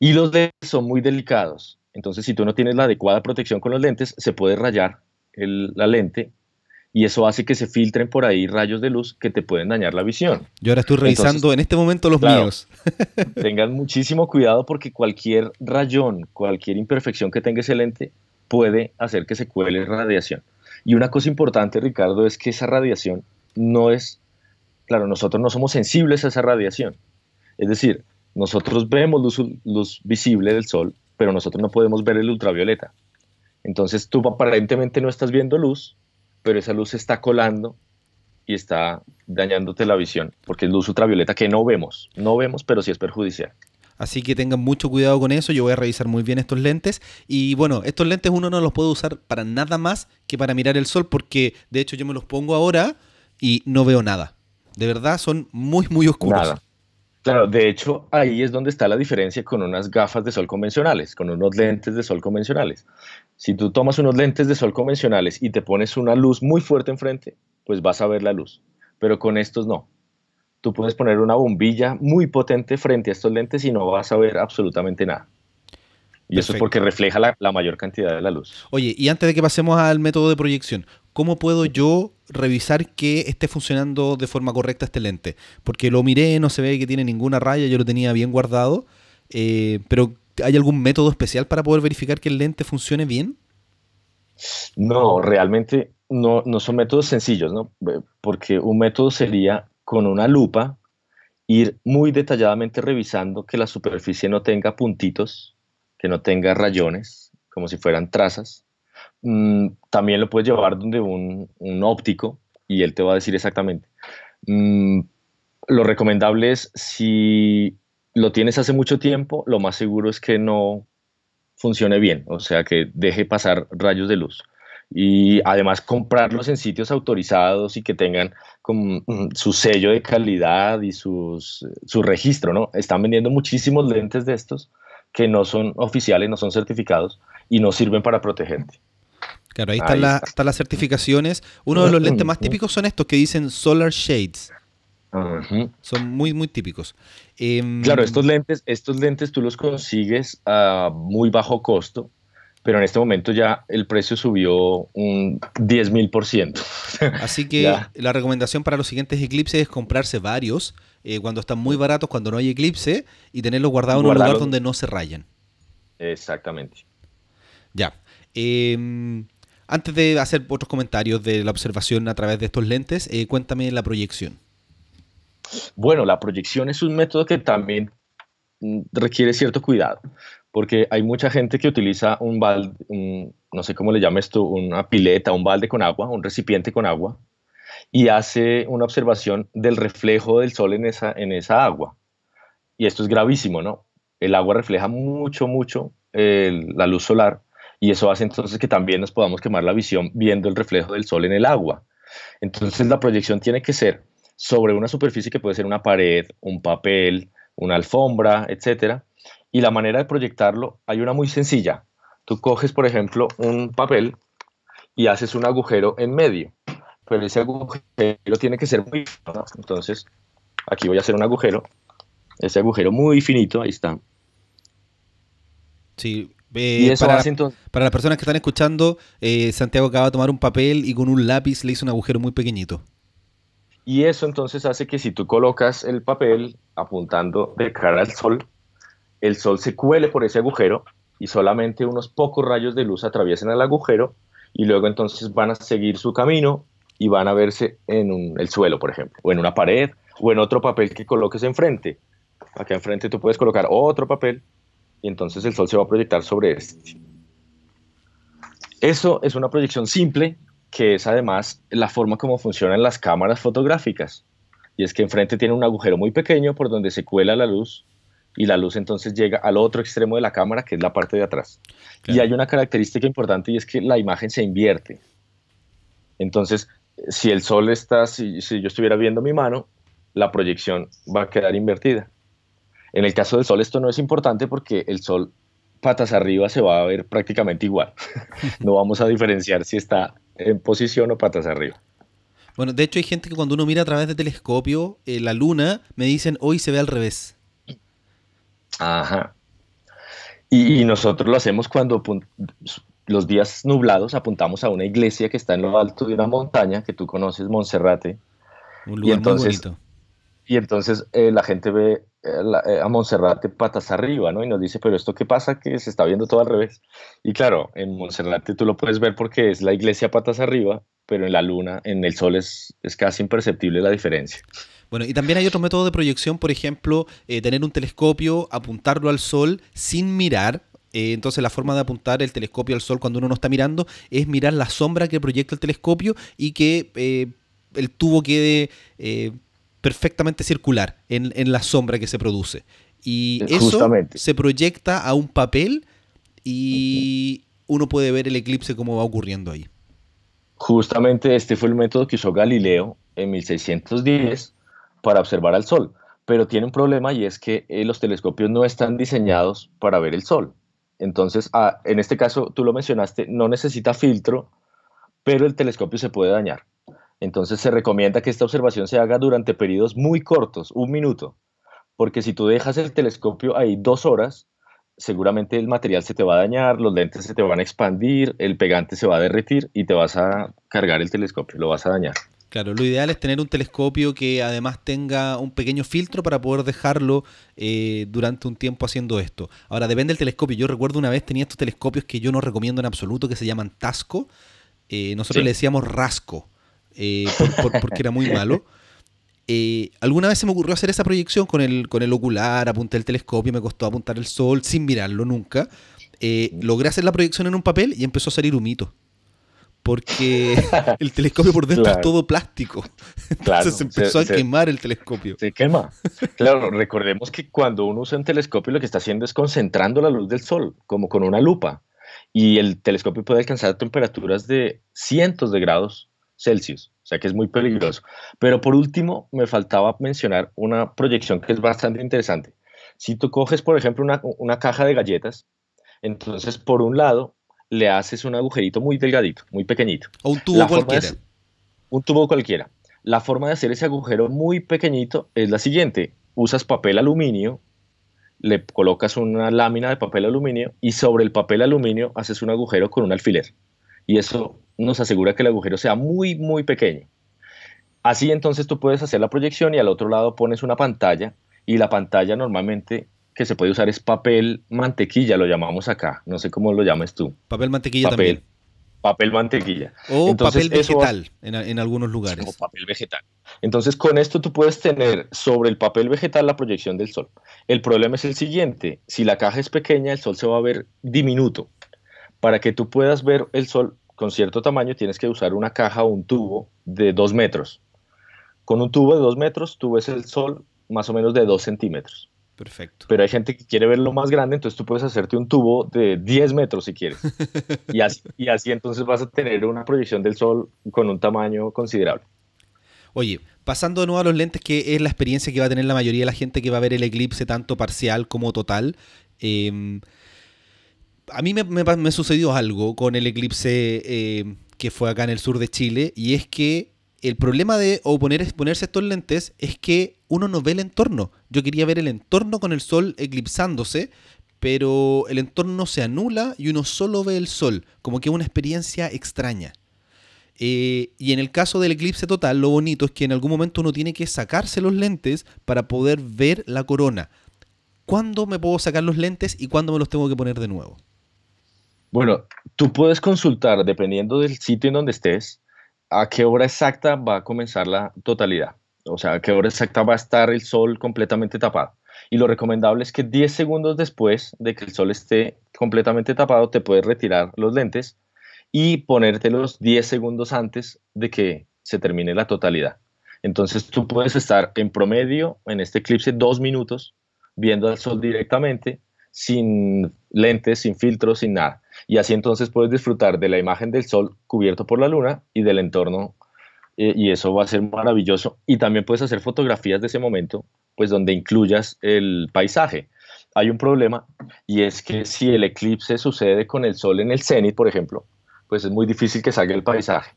Y los lentes son muy delicados. Entonces si tú no tienes la adecuada protección con los lentes, se puede rayar la lente y eso hace que se filtren por ahí rayos de luz que te pueden dañar la visión. Yo ahora estoy revisando en este momento los míos. tengan muchísimo cuidado porque cualquier rayón, cualquier imperfección que tenga ese lente puede hacer que se cuele radiación. Y una cosa importante, Ricardo, es que esa radiación no es, claro, nosotros no somos sensibles a esa radiación. Es decir, nosotros vemos luz, visible del sol, pero nosotros no podemos ver el ultravioleta. Entonces tú aparentemente no estás viendo luz, pero esa luz está colando y está dañándote la visión, porque es luz ultravioleta que no vemos, no vemos, pero sí es perjudicial. Así que tengan mucho cuidado con eso. Yo voy a revisar muy bien estos lentes. Y bueno, estos lentes uno no los puede usar para nada más que para mirar el sol, porque de hecho yo me los pongo ahora y no veo nada. De verdad, son muy, muy oscuros. Claro, de hecho, ahí es donde está la diferencia con unas gafas de sol convencionales, con unos lentes de sol convencionales. Si tú tomas unos lentes de sol convencionales y te pones una luz muy fuerte enfrente, pues vas a ver la luz. Pero con estos no tú puedes poner una bombilla muy potente frente a estos lentes y no vas a ver absolutamente nada. Y eso es porque refleja la, mayor cantidad de la luz. Oye, y antes de que pasemos al método de proyección, ¿cómo puedo yo revisar que esté funcionando de forma correcta este lente? Porque lo miré, no se ve que tiene ninguna raya, yo lo tenía bien guardado, eh, pero ¿hay algún método especial para poder verificar que el lente funcione bien? No, realmente no, no son métodos sencillos, ¿no? Porque un método sería con una lupa ir muy detalladamente revisando que la superficie no tenga puntitos, que no tenga rayones, como si fueran trazas. Mm, también lo puedes llevar donde un, óptico y él te va a decir exactamente. Mm, lo recomendable es si lo tienes hace mucho tiempo, lo más seguro es que no funcione bien, o sea, que deje pasar rayos de luz. Y además comprarlos en sitios autorizados y que tengan Mm, su sello de calidad y sus, su registro, ¿no? Están vendiendo muchísimos lentes de estos que no son oficiales, no son certificados y no sirven para protegerte. Claro, ahí, están, las certificaciones. Uno de los lentes más típicos son estos que dicen Solar Shades. Son muy, muy típicos. claro, em, estos lentes, estos lentes tú los consigues a muy bajo costo pero en este momento ya el precio subió un 10.000%. por ciento. Así que la recomendación para los siguientes eclipses es comprarse varios eh, cuando están muy baratos, cuando no hay eclipse, y tenerlos guardados en un lugar donde no se rayen. Exactamente. Ya. Em, antes de hacer otros comentarios de la observación a través de estos lentes, eh, cuéntame la proyección. Bueno, la proyección es un método que también mm, requiere cierto cuidado porque hay mucha gente que utiliza un balde, no sé cómo le llames tú, una pileta, un balde con agua, un recipiente con agua, y hace una observación del reflejo del sol en esa, en esa agua. Y esto es gravísimo, ¿no? El agua refleja mucho, mucho la luz solar y eso hace entonces que también nos podamos quemar la visión viendo el reflejo del sol en el agua. Entonces la proyección tiene que ser sobre una superficie que puede ser una pared, un papel, una alfombra, etcétera, y la manera de proyectarlo, hay una muy sencilla. Tú coges, por ejemplo, un papel y haces un agujero en medio, pero ese agujero tiene que ser muy fino. Entonces, aquí voy a hacer un agujero, ese agujero muy finito, ahí está. Sí, ve eh, para, las personas que están escuchando, eh, Santiago acaba de tomar un papel y con un lápiz le hizo un agujero muy pequeñito. Y eso entonces hace que si tú colocas el papel apuntando de cara al sol, el sol se cuele por ese agujero y solamente unos pocos rayos de luz atraviesan el agujero y luego entonces van a seguir su camino y van a verse en el suelo, por ejemplo, o en una pared, o en otro papel que coloques enfrente. Acá enfrente tú puedes colocar otro papel y entonces el sol se va a proyectar sobre este. Eso es una proyección simple que es además la forma como funcionan las cámaras fotográficas. Y es que enfrente tiene un agujero muy pequeño por donde se cuela la luz y la luz entonces llega al otro extremo de la cámara, que es la parte de atrás. Y hay una característica importante y es que la imagen se invierte. Entonces, si el sol está, si, yo estuviera viendo mi mano, la proyección va a quedar invertida. En el caso del sol esto no es importante porque el sol patas arriba se va a ver prácticamente igual. no vamos a diferenciar si está en posición o patas arriba. Bueno, de hecho hay gente que cuando uno mira a través de telescopio eh, la luna, me dicen hoy se ve al revés. Ajá. Y, nosotros lo hacemos cuando los días nublados apuntamos a una iglesia que está en lo alto de una montaña que tú conoces, Monserrate. Un y entonces, Y entonces eh, la gente ve eh, eh, a Monserrate patas arriba, ¿no? Y nos dice, pero ¿esto qué pasa? Que se está viendo todo al revés. Y claro, en Monserrate tú lo puedes ver porque es la iglesia patas arriba, pero en la luna, en el sol es, es casi imperceptible la diferencia. Bueno, y también hay otros métodos de proyección, por ejemplo, eh, tener un telescopio, apuntarlo al sol sin mirar, eh, entonces la forma de apuntar el telescopio al sol cuando uno no está mirando es mirar la sombra que proyecta el telescopio y que eh, el tubo quede perfectamente circular en, la sombra que se produce. Y eso se proyecta a un papel y uno puede ver el eclipse como va ocurriendo ahí. Justamente este fue el método que usó Galileo en 1610 para observar al Sol, pero tiene un problema y es que eh, los telescopios no están diseñados para ver el Sol. Entonces, ah, en este caso, tú lo mencionaste, no necesita filtro, pero el telescopio se puede dañar. Entonces, se recomienda que esta observación se haga durante periodos muy cortos, un minuto, porque si tú dejas el telescopio ahí dos horas, seguramente el material se te va a dañar, los lentes se te van a expandir, el pegante se va a derretir y te vas a cargar el telescopio, lo vas a dañar. Claro, lo ideal es tener un telescopio que además tenga un pequeño filtro para poder dejarlo eh, durante un tiempo haciendo esto. Ahora, depende del telescopio. Yo recuerdo una vez tenía estos telescopios que yo no recomiendo en absoluto, que se llaman Tasco. Eh, nosotros le decíamos Rasco, eh, porque era muy malo. alguna vez se me ocurrió hacer esa proyección con el, con el ocular, apunté el telescopio, me costó apuntar el sol sin mirarlo nunca. logré hacer la proyección en un papel y empezó a salir humito porque el telescopio por dentro es todo plástico. Entonces se empezó a quemar el telescopio. Se quema. Claro, recordemos que cuando uno usa un telescopio lo que está haciendo es concentrando la luz del sol, como con una lupa. Y el telescopio puede alcanzar temperaturas de cientos de grados Celsius, o sea que es muy peligroso. Pero por último, me faltaba mencionar una proyección que es bastante interesante. Si tú coges, por ejemplo, una caja de galletas, entonces por un lado le haces un agujerito muy delgadito, muy pequeñito. O un tubo cualquiera. un tubo cualquiera. La forma de hacer ese agujero muy pequeñito es la siguiente. Usas papel aluminio, le colocas una lámina de papel aluminio y sobre el papel aluminio haces un agujero con un alfiler. Y eso nos asegura que el agujero sea muy, muy pequeño. Así entonces tú puedes hacer la proyección y al otro lado pones una pantalla y la pantalla normalmente que se puede usar es papel mantequilla, lo llamamos acá. No sé cómo lo llamas tú. Papel mantequilla también. Papel mantequilla. O papel vegetal en, en, algunos lugares. O papel vegetal. Entonces, con esto tú puedes tener sobre el papel vegetal la proyección del sol. El problema es el siguiente: si la caja es pequeña, el sol se va a ver diminuto. Para que tú puedas ver el sol con cierto tamaño, tienes que usar una caja o un tubo de dos metros. Con un tubo de dos metros, tú ves el sol más o menos de dos centímetros. Perfecto. Pero hay gente que quiere verlo más grande, entonces tú puedes hacerte un tubo de 10 metros si quieres. y, así, y así entonces vas a tener una proyección del sol con un tamaño considerable. Oye, pasando de nuevo a los lentes, que es la experiencia que va a tener la mayoría de la gente que va a ver el eclipse tanto parcial como total. Em, a mí me, ha me, sucedió algo con el eclipse eh, que fue acá en el sur de Chile, y es que el problema de ponerse estos lentes es que uno no ve el entorno. Yo quería ver el entorno con el sol eclipsándose, pero el entorno se anula y uno solo ve el sol, como que es una experiencia extraña. Eh, y en el caso del eclipse total, lo bonito es que en algún momento uno tiene que sacarse los lentes para poder ver la corona. ¿Cuándo me puedo sacar los lentes y cuándo me los tengo que poner de nuevo? Bueno, tú puedes consultar, dependiendo del sitio en donde estés, a qué hora exacta va a comenzar la totalidad. O sea, a qué hora exacta va a estar el sol completamente tapado. Y lo recomendable es que 10 segundos después de que el sol esté completamente tapado, te puedes retirar los lentes y ponértelos 10 segundos antes de que se termine la totalidad. Entonces tú puedes estar en promedio en este eclipse dos minutos viendo al sol directamente, sin lentes, sin filtros, sin nada. Y así entonces puedes disfrutar de la imagen del sol cubierto por la luna y del entorno. Eh, y eso va a ser maravilloso. Y también puedes hacer fotografías de ese momento, pues donde incluyas el paisaje. Hay un problema y es que si el eclipse sucede con el sol en el cenit, por ejemplo, pues es muy difícil que salga el paisaje.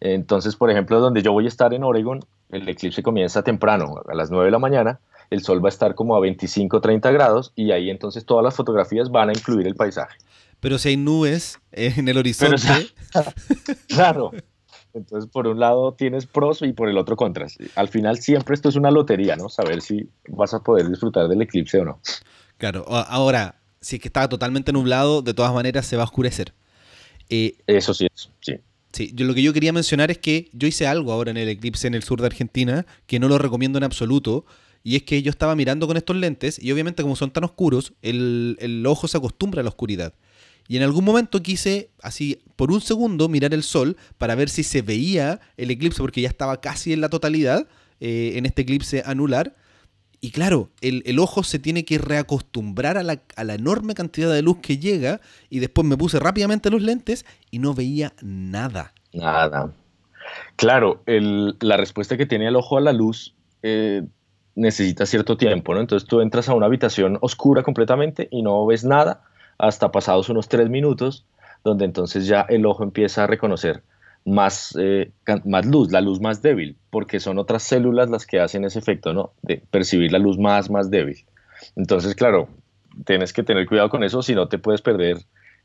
Entonces, por ejemplo, donde yo voy a estar en Oregon, el eclipse comienza temprano, a las 9 de la mañana, el sol va a estar como a 25, 30 grados y ahí entonces todas las fotografías van a incluir el paisaje pero si hay nubes en el horizonte. claro. Entonces, por un lado tienes pros y por el otro contras. Al final, siempre esto es una lotería, ¿no? Saber si vas a poder disfrutar del eclipse o no. Claro, ahora, si es que está totalmente nublado, de todas maneras se va a oscurecer. Eh, eso sí, es. sí. Sí, yo, lo que yo quería mencionar es que yo hice algo ahora en el eclipse en el sur de Argentina que no lo recomiendo en absoluto. Y es que yo estaba mirando con estos lentes y obviamente como son tan oscuros, el, el ojo se acostumbra a la oscuridad. Y en algún momento quise, así por un segundo, mirar el sol para ver si se veía el eclipse, porque ya estaba casi en la totalidad eh, en este eclipse anular. Y claro, el, ojo se tiene que reacostumbrar a la, enorme cantidad de luz que llega. Y después me puse rápidamente los lentes y no veía nada. Nada. Claro, la respuesta que tiene el ojo a la luz eh, necesita cierto tiempo, ¿no? Entonces tú entras a una habitación oscura completamente y no ves nada hasta pasados unos tres minutos, donde entonces ya el ojo empieza a reconocer más, eh, más luz, la luz más débil, porque son otras células las que hacen ese efecto, ¿no? De percibir la luz más, más débil. Entonces, claro, tienes que tener cuidado con eso, si no te puedes perder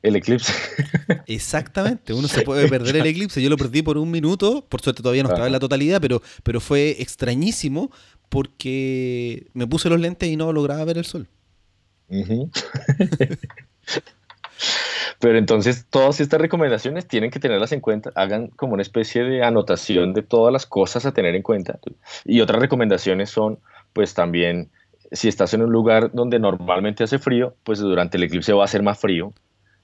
el eclipse. Exactamente, uno se puede perder el eclipse. Yo lo perdí por un minuto, por suerte todavía no estaba en la totalidad, pero, pero fue extrañísimo porque me puse los lentes y no lograba ver el sol. Pero entonces todas estas recomendaciones tienen que tenerlas en cuenta, hagan como una especie de anotación de todas las cosas a tener en cuenta. Y otras recomendaciones son, pues también, si estás en un lugar donde normalmente hace frío, pues durante el eclipse va a ser más frío.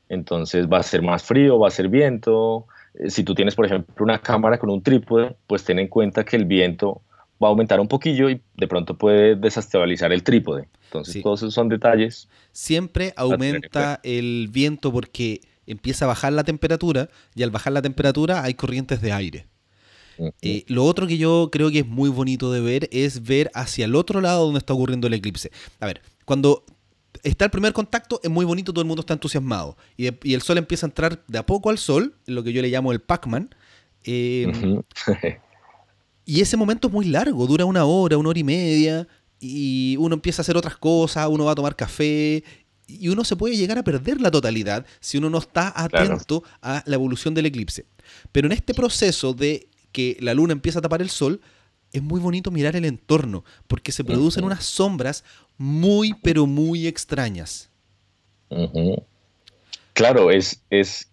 Entonces va a ser más frío, va a ser viento. Eh, si tú tienes, por ejemplo, una cámara con un trípode, pues ten en cuenta que el viento va a aumentar un poquillo y de pronto puede desestabilizar el trípode. Entonces todos esos son detalles. Siempre aumenta el viento porque empieza a bajar la temperatura y al bajar la temperatura hay corrientes de aire. Eh, lo otro que yo creo que es muy bonito de ver es ver hacia el otro lado donde está ocurriendo el eclipse. A ver, cuando está el primer contacto, es muy bonito, todo el mundo está entusiasmado. Y, el sol empieza a entrar de a poco al sol, lo que yo le llamo el Pac-Man. Eh, Y ese momento es muy largo, dura una hora, una hora y media, y uno empieza a hacer otras cosas, uno va a tomar café, y uno se puede llegar a perder la totalidad si uno no está atento a la evolución del eclipse. Pero en este proceso de que la luna empieza a tapar el sol, es muy bonito mirar el entorno, porque se producen unas sombras muy, pero muy extrañas. Claro, es, es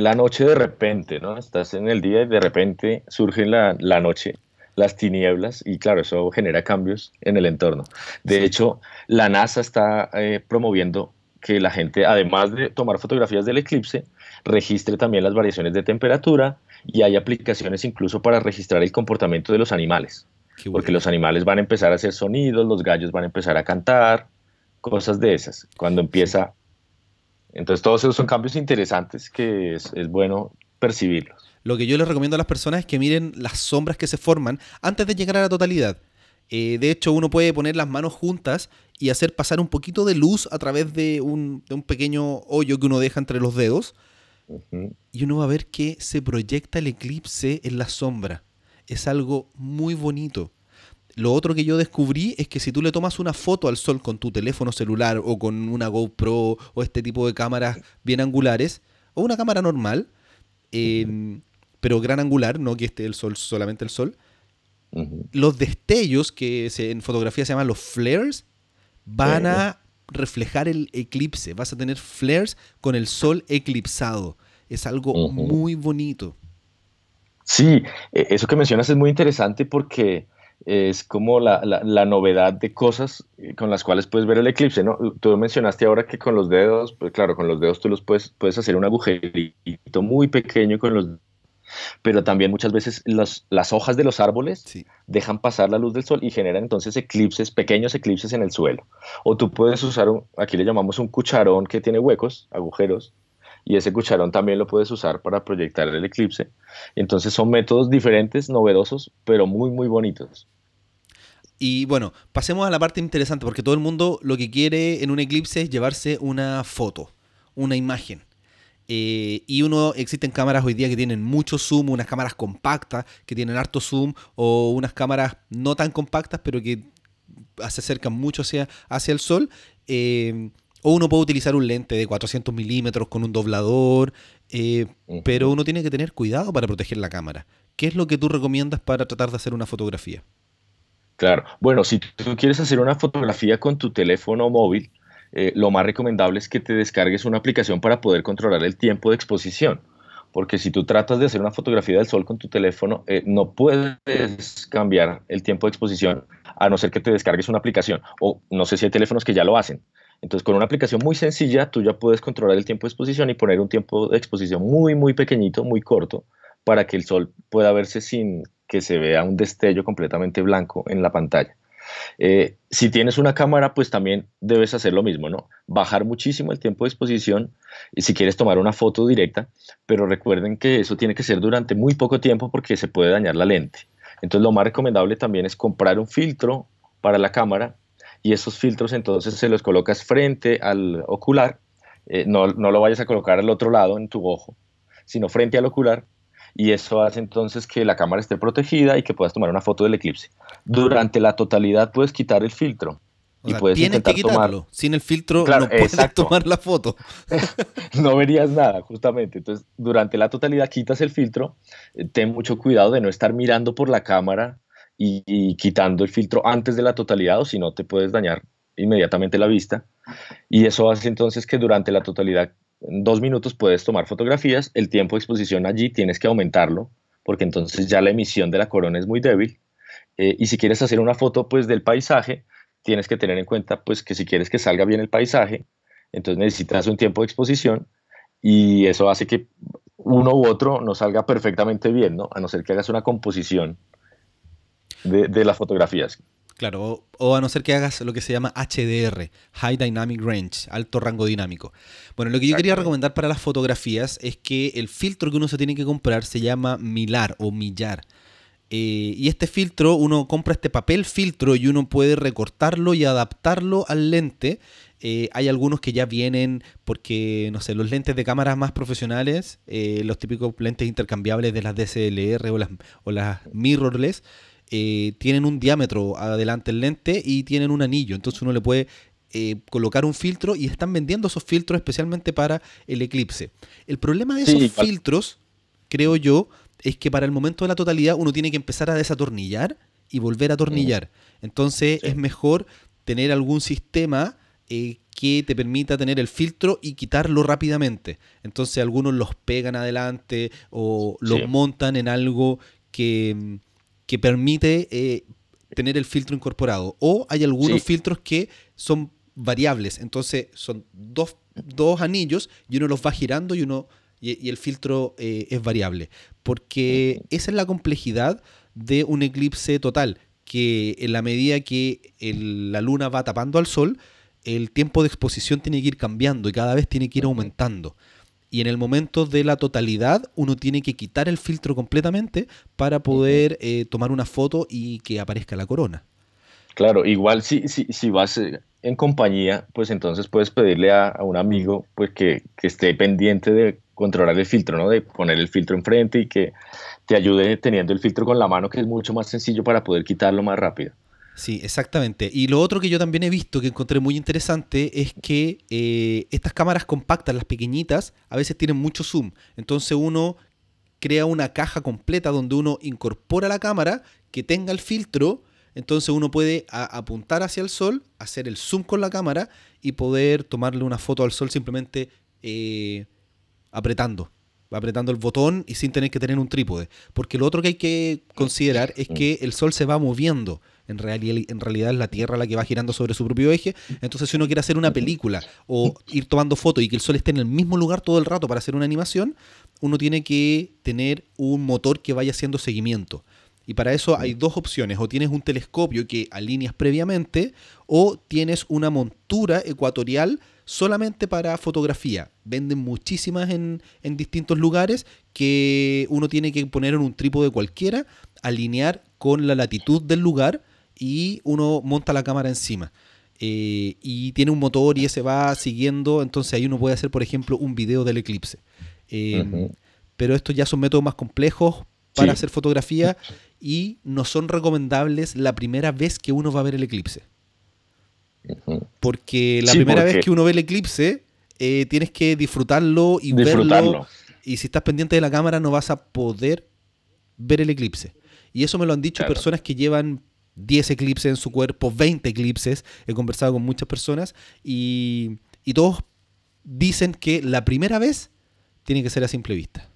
la noche de repente, ¿no? Estás en el día y de repente surge la, noche, las tinieblas, y claro, eso genera cambios en el entorno. De hecho, la NASA está eh, promoviendo que la gente, además de tomar fotografías del eclipse, registre también las variaciones de temperatura y hay aplicaciones incluso para registrar el comportamiento de los animales. Porque los animales van a empezar a hacer sonidos, los gallos van a empezar a cantar, cosas de esas, cuando empieza entonces todos esos son cambios interesantes que es, bueno percibirlos. Lo que yo les recomiendo a las personas es que miren las sombras que se forman antes de llegar a la totalidad. Eh, de hecho, uno puede poner las manos juntas y hacer pasar un poquito de luz a través de un, pequeño hoyo que uno deja entre los dedos. Y uno va a ver que se proyecta el eclipse en la sombra. Es algo muy bonito. Lo otro que yo descubrí es que si tú le tomas una foto al sol con tu teléfono celular o con una GoPro o este tipo de cámaras bien angulares, o una cámara normal, em, pero gran angular, no que esté el sol, solamente el sol, los destellos que en fotografía se llaman los flares, van a reflejar el eclipse. Vas a tener flares con el sol eclipsado. Es algo muy bonito. Sí, e, eso que mencionas es muy interesante porque es como la, novedad de cosas eh, con las cuales puedes ver el eclipse, ¿no? Tú mencionaste ahora que con los dedos, pues claro, con los dedos tú los puedes, puedes hacer un agujerito muy pequeño con los pero también muchas veces las hojas de los árboles dejan pasar la luz del sol y generan entonces eclipses, pequeños eclipses en el suelo. O tú puedes usar, aquí le llamamos un cucharón que tiene huecos, agujeros, y ese cucharón también lo puedes usar para proyectar el eclipse. Entonces son métodos diferentes, novedosos, pero muy, muy bonitos. Y bueno, pasemos a la parte interesante, porque todo el mundo lo que quiere en un eclipse es llevarse una foto, una imagen. Eh, y uno, existen cámaras hoy día que tienen mucho zoom, unas cámaras compactas que tienen harto zoom, o unas cámaras no tan compactas, pero que se acercan mucho hacia, hacia el sol. Eh, o uno puede utilizar un lente de 400 milímetros con un doblador, eh, pero uno tiene que tener cuidado para proteger la cámara. ¿Qué es lo que tú recomiendas para tratar de hacer una fotografía? Claro, bueno, si tú quieres hacer una fotografía con tu teléfono móvil, eh, lo más recomendable es que te descargues una aplicación para poder controlar el tiempo de exposición. Porque si tú tratas de hacer una fotografía del sol con tu teléfono, eh, no puedes cambiar el tiempo de exposición a no ser que te descargues una aplicación. O no sé si hay teléfonos que ya lo hacen, entonces, con una aplicación muy sencilla, tú ya puedes controlar el tiempo de exposición y poner un tiempo de exposición muy, muy pequeñito, muy corto, para que el sol pueda verse sin que se vea un destello completamente blanco en la pantalla. Eh, si tienes una cámara, pues también debes hacer lo mismo, ¿no? Bajar muchísimo el tiempo de exposición y si quieres tomar una foto directa, pero recuerden que eso tiene que ser durante muy poco tiempo porque se puede dañar la lente. Entonces lo más recomendable también es comprar un filtro para la cámara y esos filtros entonces se los colocas frente al ocular, eh, no, lo vayas a colocar al otro lado en tu ojo, sino frente al ocular y eso hace entonces que la cámara esté protegida y que puedas tomar una foto del eclipse. Durante la totalidad puedes quitar el filtro. y puedes tienes intentar que quitarlo. Sin el filtro no puedes tomar la foto. no verías nada, justamente. Entonces, durante la totalidad quitas el filtro. Eh, ten mucho cuidado de no estar mirando por la cámara y, quitando el filtro antes de la totalidad o si no te puedes dañar inmediatamente la vista. Y eso hace entonces que durante la totalidad, dos minutos puedes tomar fotografías, el tiempo de exposición allí tienes que aumentarlo porque entonces ya la emisión de la corona es muy débil. Eh, y si quieres hacer una foto pues del paisaje, tienes que tener en cuenta pues que si quieres que salga bien el paisaje, entonces necesitas un tiempo de exposición y eso hace que uno u otro no salga perfectamente bien, ¿no? A no ser que hagas una composición de, las fotografías. Claro, o, a no ser que hagas lo que se llama HDR, High Dynamic Range, alto rango dinámico. Bueno, lo que yo quería recomendar para las fotografías es que el filtro que uno se tiene que comprar se llama Milar o Millar. Eh, y este filtro, uno compra este papel filtro y uno puede recortarlo y adaptarlo al lente. Eh, hay algunos que ya vienen porque, no sé, los lentes de cámaras más profesionales, eh, los típicos lentes intercambiables de las DSLR o las, o las mirrorless, eh, tienen un diámetro adelante el lente y tienen un anillo. Entonces uno le puede eh, colocar un filtro y están vendiendo esos filtros especialmente para el eclipse. El problema de esos filtros, creo yo, es que para el momento de la totalidad uno tiene que empezar a desatornillar y volver a atornillar. Entonces es mejor tener algún sistema eh, que te permita tener el filtro y quitarlo rápidamente. Entonces algunos los pegan adelante o los montan en algo que que permite eh, tener el filtro incorporado. O hay algunos filtros que son variables, entonces son dos, dos, anillos y uno los va girando y uno y, el filtro eh, es variable. Porque esa es la complejidad de un eclipse total, que en la medida que la luna va tapando al sol, el tiempo de exposición tiene que ir cambiando y cada vez tiene que ir aumentando. Y en el momento de la totalidad, uno tiene que quitar el filtro completamente para poder eh, tomar una foto y que aparezca la corona. Claro, igual si, si, si vas eh, en compañía, pues entonces puedes pedirle a, un amigo pues que, que, esté pendiente de controlar el filtro, ¿no? De poner el filtro enfrente y que te ayude teniendo el filtro con la mano, que es mucho más sencillo para poder quitarlo más rápido. Sí, exactamente. Y lo otro que yo también he visto que encontré muy interesante es que eh, estas cámaras compactas, las pequeñitas, a veces tienen mucho zoom. Entonces uno crea una caja completa donde uno incorpora la cámara que tenga el filtro. Entonces uno puede apuntar hacia el sol, hacer el zoom con la cámara y poder tomarle una foto al sol simplemente eh, apretando apretando el botón y sin tener que tener un trípode. Porque lo otro que hay que considerar es que el sol se va moviendo en, realidad es la Tierra la que va girando sobre su propio eje. Entonces, si uno quiere hacer una película o ir tomando fotos y que el Sol esté en el mismo lugar todo el rato para hacer una animación, uno tiene que tener un motor que vaya haciendo seguimiento. Y para eso hay dos opciones, o tienes un telescopio que alineas previamente, o tienes una montura ecuatorial solamente para fotografía. Venden muchísimas en, en, distintos lugares que uno tiene que poner en un trípode cualquiera, alinear con la latitud del lugar y uno monta la cámara encima. Eh, y tiene un motor y ese va siguiendo, entonces ahí uno puede hacer, por ejemplo, un video del eclipse. Eh, pero estos ya son métodos más complejos para hacer fotografía y no son recomendables la primera vez que uno va a ver el eclipse. Porque la primera vez que uno ve el eclipse, eh, tienes que disfrutarlo y verlo. Y si estás pendiente de la cámara, no vas a poder ver el eclipse. Y eso me lo han dicho personas que llevan 10 eclipses en su cuerpo, 20 eclipses. He conversado con muchas personas y, y todos dicen que la primera vez tiene que ser a simple vista.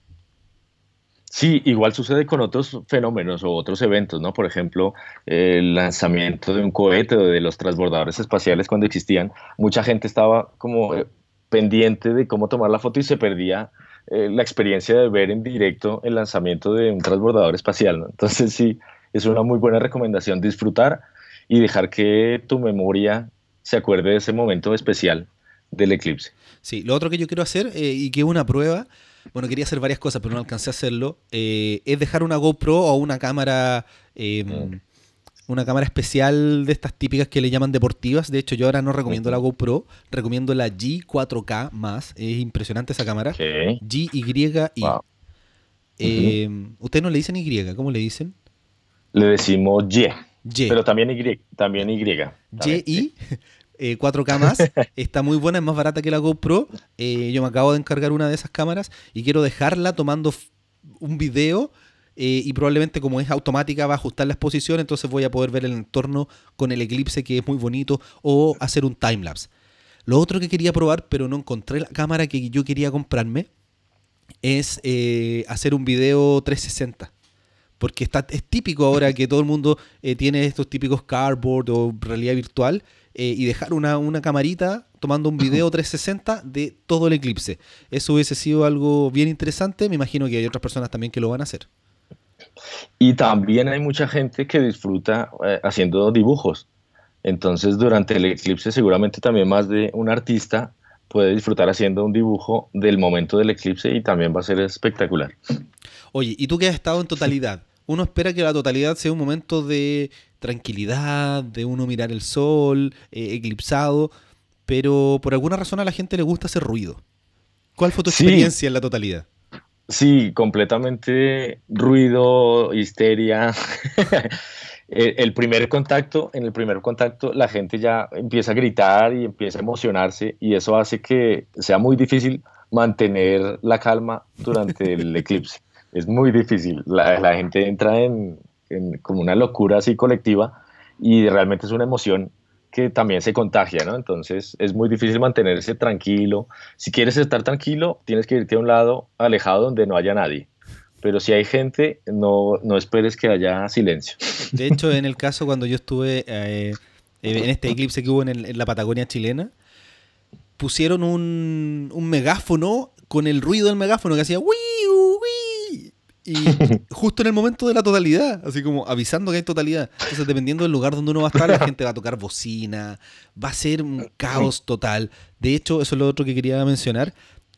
Sí, igual sucede con otros fenómenos o otros eventos, ¿no? Por ejemplo, el lanzamiento de un cohete o de los transbordadores espaciales cuando existían, mucha gente estaba como eh, pendiente de cómo tomar la foto y se perdía eh, la experiencia de ver en directo el lanzamiento de un transbordador espacial, ¿no? Entonces sí, es una muy buena recomendación disfrutar y dejar que tu memoria se acuerde de ese momento especial del eclipse. Sí, lo otro que yo quiero hacer eh, y que es una prueba, bueno, quería hacer varias cosas, pero no alcancé a hacerlo, eh, es dejar una GoPro o una cámara... Em, mm. Una cámara especial de estas típicas que le llaman deportivas. De hecho, yo ahora no recomiendo la GoPro, recomiendo la G4K más. Es impresionante esa cámara. G y em, ¿Ustedes no le dicen Y? ¿Cómo le dicen? Le decimos Y. Pero también Y. También Y. Y. Eh, cuatro camas Está muy buena, es más barata que la GoPro. Eh, yo me acabo de encargar una de esas cámaras y quiero dejarla tomando un video. Eh, y probablemente como es automática va a ajustar la exposición, entonces voy a poder ver el entorno con el eclipse que es muy bonito o hacer un timelapse. Lo otro que quería probar, pero no encontré la cámara que yo quería comprarme, es hacer un video 360 porque es típico ahora que todo el mundo eh, tiene estos típicos cardboard o realidad virtual eh, y dejar una, camarita tomando un video 360 de todo el eclipse. Eso hubiese sido algo bien interesante, me imagino que hay otras personas también que lo van a hacer. Y también hay mucha gente que disfruta eh, haciendo dibujos. Entonces, durante el eclipse, seguramente también más de un artista puede disfrutar haciendo un dibujo del momento del eclipse y también va a ser espectacular. Oye, ¿y tú qué has estado en totalidad? uno espera que la totalidad sea un momento de tranquilidad, de uno mirar el sol, eh, eclipsado, pero por alguna razón a la gente le gusta hacer ruido. ¿Cuál fue tu experiencia en la totalidad? Sí, completamente ruido, histeria. el primer contacto, en el primer contacto la gente ya empieza a gritar y empieza a emocionarse y eso hace que sea muy difícil mantener la calma durante el eclipse es muy difícil. La, gente entra en, como una locura así colectiva y realmente es una emoción que también se contagia, ¿no? Entonces es muy difícil mantenerse tranquilo. Si quieres estar tranquilo, tienes que irte a un lado alejado donde no haya nadie. Pero si hay gente, no, esperes que haya silencio. De hecho, en el caso cuando yo estuve eh, eh, en este eclipse que hubo en, la Patagonia chilena, pusieron un, megáfono con el ruido del megáfono que hacía y justo en el momento de la totalidad, así como avisando que hay totalidad. Entonces, dependiendo del lugar donde uno va a estar, la gente va a tocar bocina, va a ser un caos total. De hecho, eso es lo otro que quería mencionar,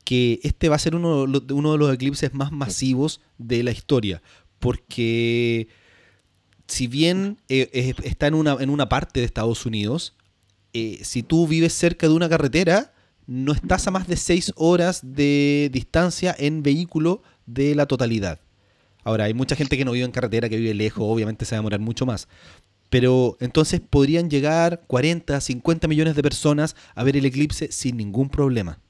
que este va a ser uno, uno de los eclipses más masivos de la historia, porque si bien eh, está en una, en una parte de Estados Unidos, eh, si tú vives cerca de una carretera, no estás a más de 6 horas de distancia en vehículo de la totalidad. Ahora, hay mucha gente que no vive en carretera, que vive lejos, obviamente se va a demorar mucho más. Pero entonces podrían llegar 40, 50 millones de personas a ver el eclipse sin ningún problema.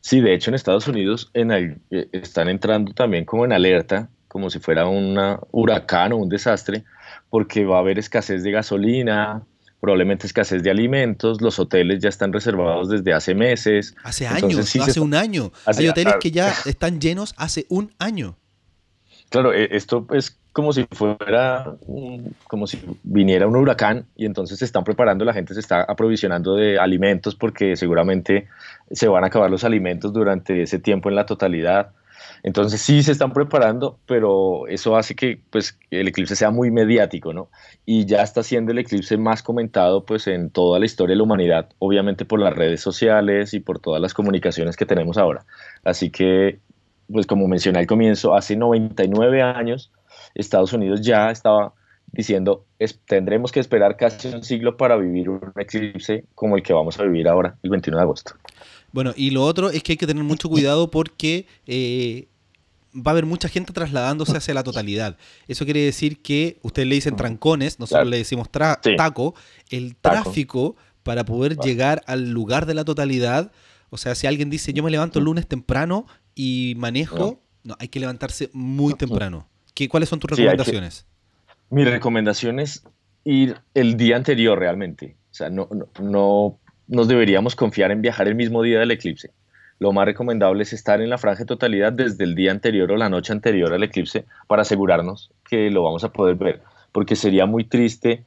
Sí, de hecho en Estados Unidos eh, están entrando también como en alerta, como si fuera un huracán o un desastre, porque va a haber escasez de gasolina, probablemente escasez de alimentos, los hoteles ya están reservados desde hace meses. Hace años, hace un año. Hay hoteles que ya están llenos hace un año. Claro, e, esto es como si fuera, como si viniera un huracán y entonces se están preparando, la gente se está aprovisionando de alimentos porque seguramente se van a acabar los alimentos durante ese tiempo en la totalidad. Entonces sí se están preparando, pero eso hace que pues, el eclipse sea muy mediático, Y ya está siendo el eclipse más comentado pues, en toda la historia de la humanidad, obviamente por las redes sociales y por todas las comunicaciones que tenemos ahora. Así que pues como mencioné al comienzo, hace 99 años Estados Unidos ya estaba diciendo tendremos que esperar casi un siglo para vivir un eclipse como el que vamos a vivir ahora el 21 de agosto. Bueno, y lo otro es que hay que tener mucho cuidado porque eh, va a haber mucha gente trasladándose hacia la totalidad. Eso quiere decir que ustedes le dicen trancones, nosotros le decimos taco, el tráfico para poder llegar al lugar de la totalidad. O sea, si alguien dice yo me levanto el lunes temprano y manejo, no, hay que levantarse muy temprano. ¿Qué, ¿Cuáles son tus recomendaciones? Mi recomendación es ir el día anterior realmente. O sea, no, no, nos deberíamos confiar en viajar el mismo día del eclipse. Lo más recomendable es estar en la franja de totalidad desde el día anterior o la noche anterior al eclipse para asegurarnos que lo vamos a poder ver, porque sería muy triste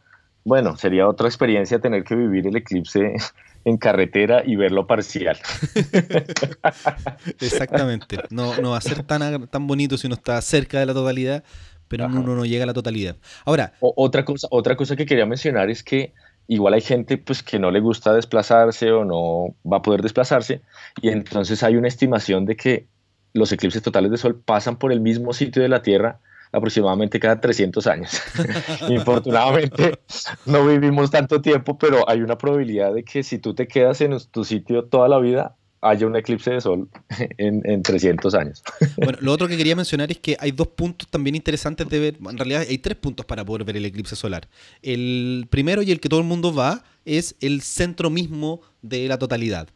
bueno, sería otra experiencia tener que vivir el eclipse en carretera y verlo parcial. Exactamente. No, no va a ser tan, tan bonito si uno está cerca de la totalidad, pero uno no llega a la totalidad. Ahora. otra, cosa, otra cosa que quería mencionar es que igual hay gente pues, que no le gusta desplazarse o no va a poder desplazarse, y entonces hay una estimación de que los eclipses totales de sol pasan por el mismo sitio de la Tierra aproximadamente cada 300 años. Infortunadamente no vivimos tanto tiempo, pero hay una probabilidad de que si tú te quedas en tu sitio toda la vida, haya un eclipse de sol en, 300 años. Bueno, lo otro que quería mencionar es que hay dos puntos también interesantes de ver, en realidad hay tres puntos para poder ver el eclipse solar. El primero y el que todo el mundo va es el centro mismo de la totalidad,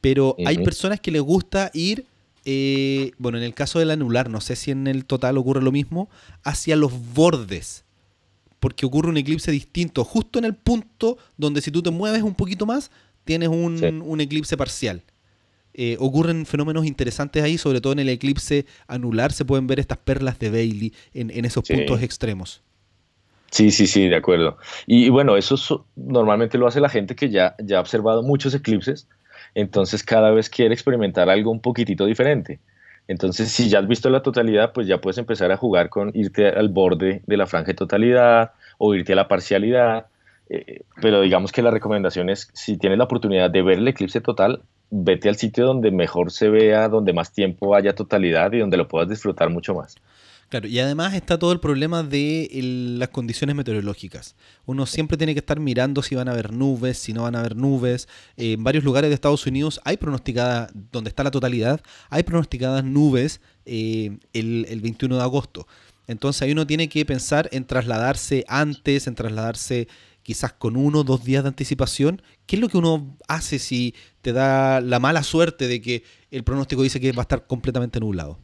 pero hay personas que les gusta ir eh, bueno, en el caso del anular, no sé si en el total ocurre lo mismo, hacia los bordes. Porque ocurre un eclipse distinto, justo en el punto donde si tú te mueves un poquito más, tienes un, eclipse parcial. Eh, ocurren fenómenos interesantes ahí, sobre todo en el eclipse anular se pueden ver estas perlas de Bailey en, esos puntos extremos. Sí, sí, sí, de acuerdo. Y, bueno, eso normalmente lo hace la gente que ya ha observado muchos eclipses entonces cada vez quiere experimentar algo un poquitito diferente. Entonces, si ya has visto la totalidad, pues ya puedes empezar a jugar con irte al borde de la franja de totalidad o irte a la parcialidad. Eh, pero digamos que la recomendación es, si tienes la oportunidad de ver el eclipse total, vete al sitio donde mejor se vea, donde más tiempo haya totalidad y donde lo puedas disfrutar mucho más. Claro, y además está todo el problema de las condiciones meteorológicas. Uno siempre tiene que estar mirando si van a haber nubes, si no van a haber nubes. Eh, en varios lugares de Estados Unidos hay pronosticadas, donde está la totalidad, hay pronosticadas nubes eh, el, el 21 de agosto. Entonces ahí uno tiene que pensar en trasladarse antes, en trasladarse quizás con uno o dos días de anticipación. ¿Qué es lo que uno hace si te da la mala suerte de que el pronóstico dice que va a estar completamente nublado?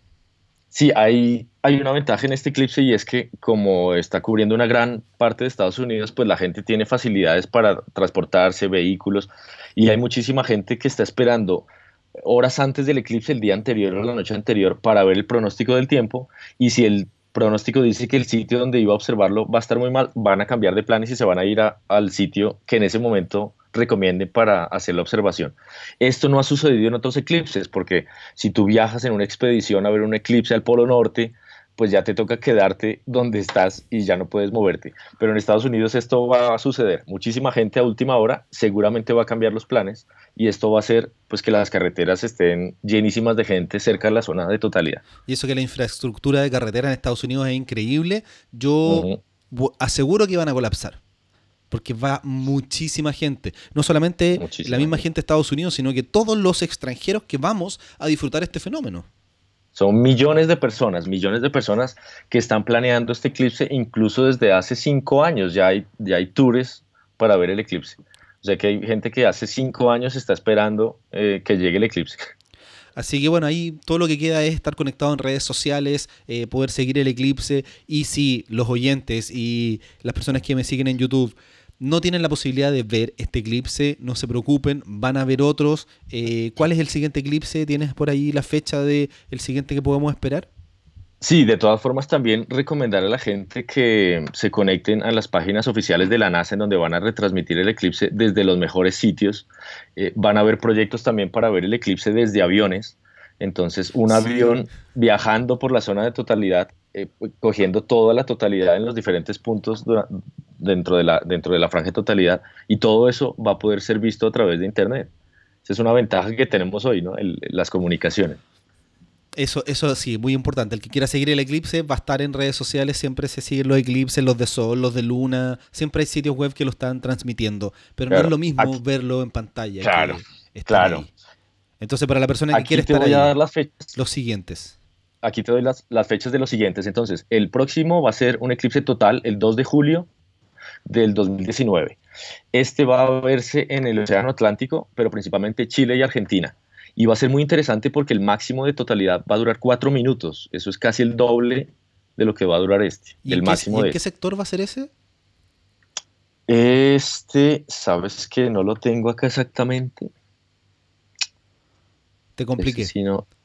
Sí, hay, hay una ventaja en este eclipse y es que como está cubriendo una gran parte de Estados Unidos, pues la gente tiene facilidades para transportarse, vehículos, y hay muchísima gente que está esperando horas antes del eclipse, el día anterior o la noche anterior, para ver el pronóstico del tiempo, y si el pronóstico dice que el sitio donde iba a observarlo va a estar muy mal, van a cambiar de planes y se van a ir al sitio que en ese momento recomienden para hacer la observación. Esto no ha sucedido en otros eclipses, porque si tú viajas en una expedición a ver un eclipse al Polo Norte, pues ya te toca quedarte donde estás y ya no puedes moverte. Pero en Estados Unidos esto va a suceder. Muchísima gente a última hora seguramente va a cambiar los planes y esto va a hacer pues que las carreteras estén llenísimas de gente cerca de la zona de totalidad. Y eso que la infraestructura de carretera en Estados Unidos es increíble, yo aseguro que van a colapsar porque va muchísima gente. No solamente la misma gente de Estados Unidos, sino que todos los extranjeros que vamos a disfrutar este fenómeno. Son millones de personas, millones de personas que están planeando este eclipse, incluso desde hace cinco años ya hay, ya hay tours para ver el eclipse. O sea que hay gente que hace cinco años está esperando eh, que llegue el eclipse. Así que bueno, ahí todo lo que queda es estar conectado en redes sociales, eh, poder seguir el eclipse y si los oyentes y las personas que me siguen en YouTube no tienen la posibilidad de ver este eclipse, no se preocupen, van a ver otros. Eh, ¿Cuál es el siguiente eclipse? ¿Tienes por ahí la fecha del siguiente que podemos esperar? Sí, de todas formas también recomendar a la gente que se conecten a las páginas oficiales de la NASA en donde van a retransmitir el eclipse desde los mejores sitios. Eh, van a haber proyectos también para ver el eclipse desde aviones. Entonces, un avión viajando por la zona de totalidad eh, pues, cogiendo toda la totalidad en los diferentes puntos dentro de, la, dentro de la franja totalidad y todo eso va a poder ser visto a través de Internet. Esa es una ventaja que tenemos hoy, ¿no? las comunicaciones. Eso, eso sí, muy importante. El que quiera seguir el eclipse va a estar en redes sociales, siempre se siguen los eclipses, los de sol, los de luna, siempre hay sitios web que lo están transmitiendo, pero no es lo mismo verlo en pantalla. Claro, claro. Entonces, para la persona que quiere estar ahí, las los siguientes aquí te doy las, fechas de los siguientes. Entonces, el próximo va a ser un eclipse total el 2 de julio del 2019. Este va a verse en el Océano Atlántico, pero principalmente Chile y Argentina. Y va a ser muy interesante porque el máximo de totalidad va a durar cuatro minutos. Eso es casi el doble de lo que va a durar este. ¿Y qué, en qué sector va a ser ese? Este, sabes que no lo tengo acá exactamente. Te compliqué. sino, este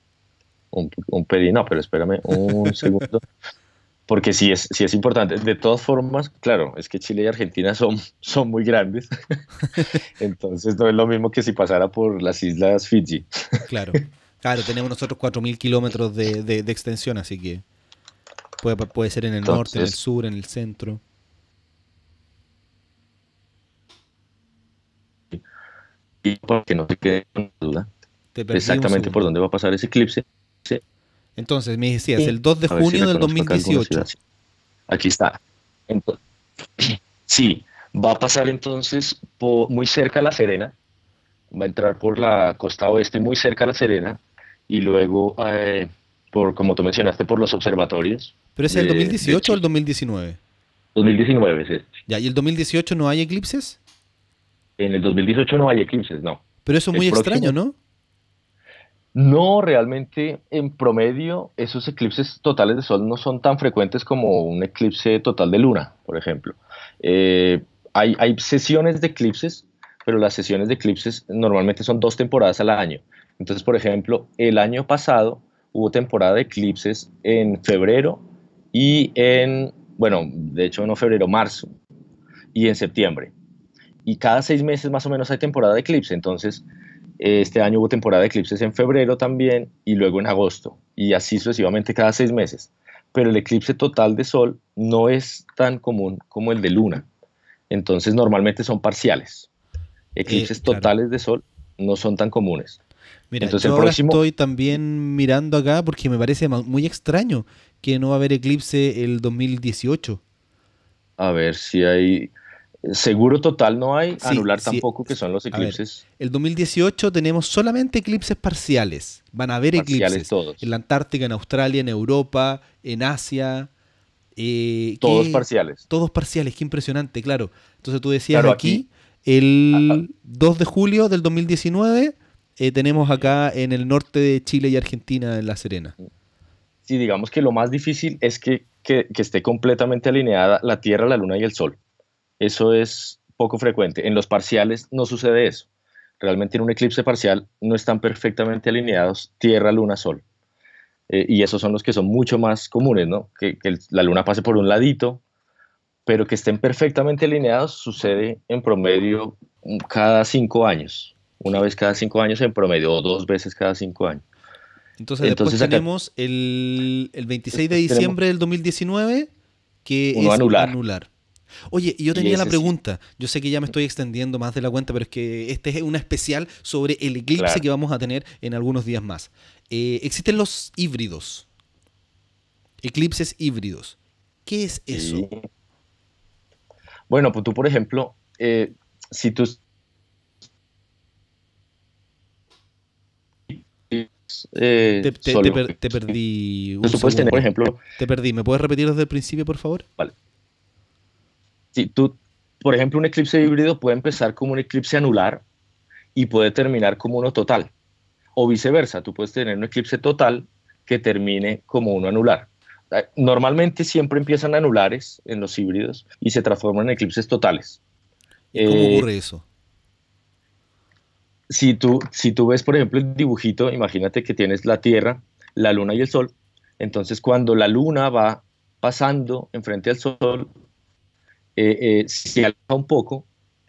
un, un no, pero espérame un segundo. porque si es, si es importante. De todas formas, claro, es que Chile y Argentina son, son muy grandes. Entonces no es lo mismo que si pasara por las islas Fiji. claro, claro, tenemos nosotros 4.000 kilómetros de, extensión, así que puede, ser en el norte, en el sur, en el centro. Y que no te quede con duda exactamente por dónde va a pasar ese eclipse. Entonces, me decías, el 2 de junio del 2018. Aquí está. sí, va a pasar entonces muy cerca a La Serena, va a entrar por la costa oeste muy cerca a La Serena y luego, eh, por como tú mencionaste, por los observatorios. ¿Pero es el 2018 o el 2019? 2019 sí Ya, ¿Y el 2018 no hay eclipses? En el 2018 no hay eclipses, no. Pero eso es muy extraño, ¿no? No, realmente en promedio esos eclipses totales de sol no son tan frecuentes como un eclipse total de luna, por ejemplo. Eh, hay, hay, sesiones de eclipses, pero las sesiones de eclipses normalmente son dos temporadas al año. Entonces, por ejemplo, el año pasado hubo temporada de eclipses en febrero y en, bueno, de hecho no febrero, marzo y en septiembre. Y cada seis meses más o menos hay temporada de eclipse. Entonces, este año hubo temporada de eclipses en febrero también y luego en agosto y así sucesivamente cada seis meses. Pero el eclipse total de sol no es tan común como el de luna. Entonces normalmente son parciales. Eh, eclipses totales de sol no son tan comunes. Entonces, yo ahora estoy también mirando acá porque me parece muy extraño que no va a haber eclipse el 2018. A ver si hay... Seguro total no hay, anular tampoco, que son los eclipses. el 2018 tenemos solamente eclipses parciales. Van a haber eclipses en la Antártica, en Australia, en Europa, en Asia. Eh, todos parciales. Todos parciales, qué impresionante, claro. Entonces tú decías aquí, el 2 de julio del 2019, eh, tenemos acá en el norte de Chile y Argentina, en La Serena. Sí, digamos que lo más difícil es que esté completamente alineada la Tierra, la Luna y el Sol. Eso es poco frecuente. En los parciales no sucede eso. Realmente en un eclipse parcial no están perfectamente alineados Tierra, Luna, Sol. Eh, y esos son los que son mucho más comunes, ¿no? Que, la Luna pase por un ladito, pero que estén perfectamente alineados sucede en promedio cada cinco años. Una vez cada cinco años en promedio, dos veces cada cinco años. Entonces, después tenemos el, 26 de diciembre del 2019, que es anular. Oye, yo tenía la pregunta, yo sé que ya me estoy extendiendo más de la cuenta, pero es que este es una especial sobre el eclipse que vamos a tener en algunos días más. Eh, existen los híbridos, eclipses híbridos. ¿Qué es eso? Bueno, pues tú, por ejemplo, eh, si tú te, perdí. por ejemplo. Te perdí. ¿Me puedes repetir desde el principio, por favor? Vale tú, por ejemplo, un eclipse híbrido puede empezar como un eclipse anular y puede terminar como uno total. O viceversa, tú puedes tener un eclipse total que termine como uno anular. Ah, normalmente siempre empiezan anulares en los híbridos y se transforman en eclipses totales. ¿Cómo eh, ocurre eso? Si tú, si tú ves, por ejemplo, el dibujito, imagínate que tienes la Tierra, la Luna y el Sol. Entonces, cuando la Luna va pasando enfrente al Sol, eh, eh, se aleja un poco,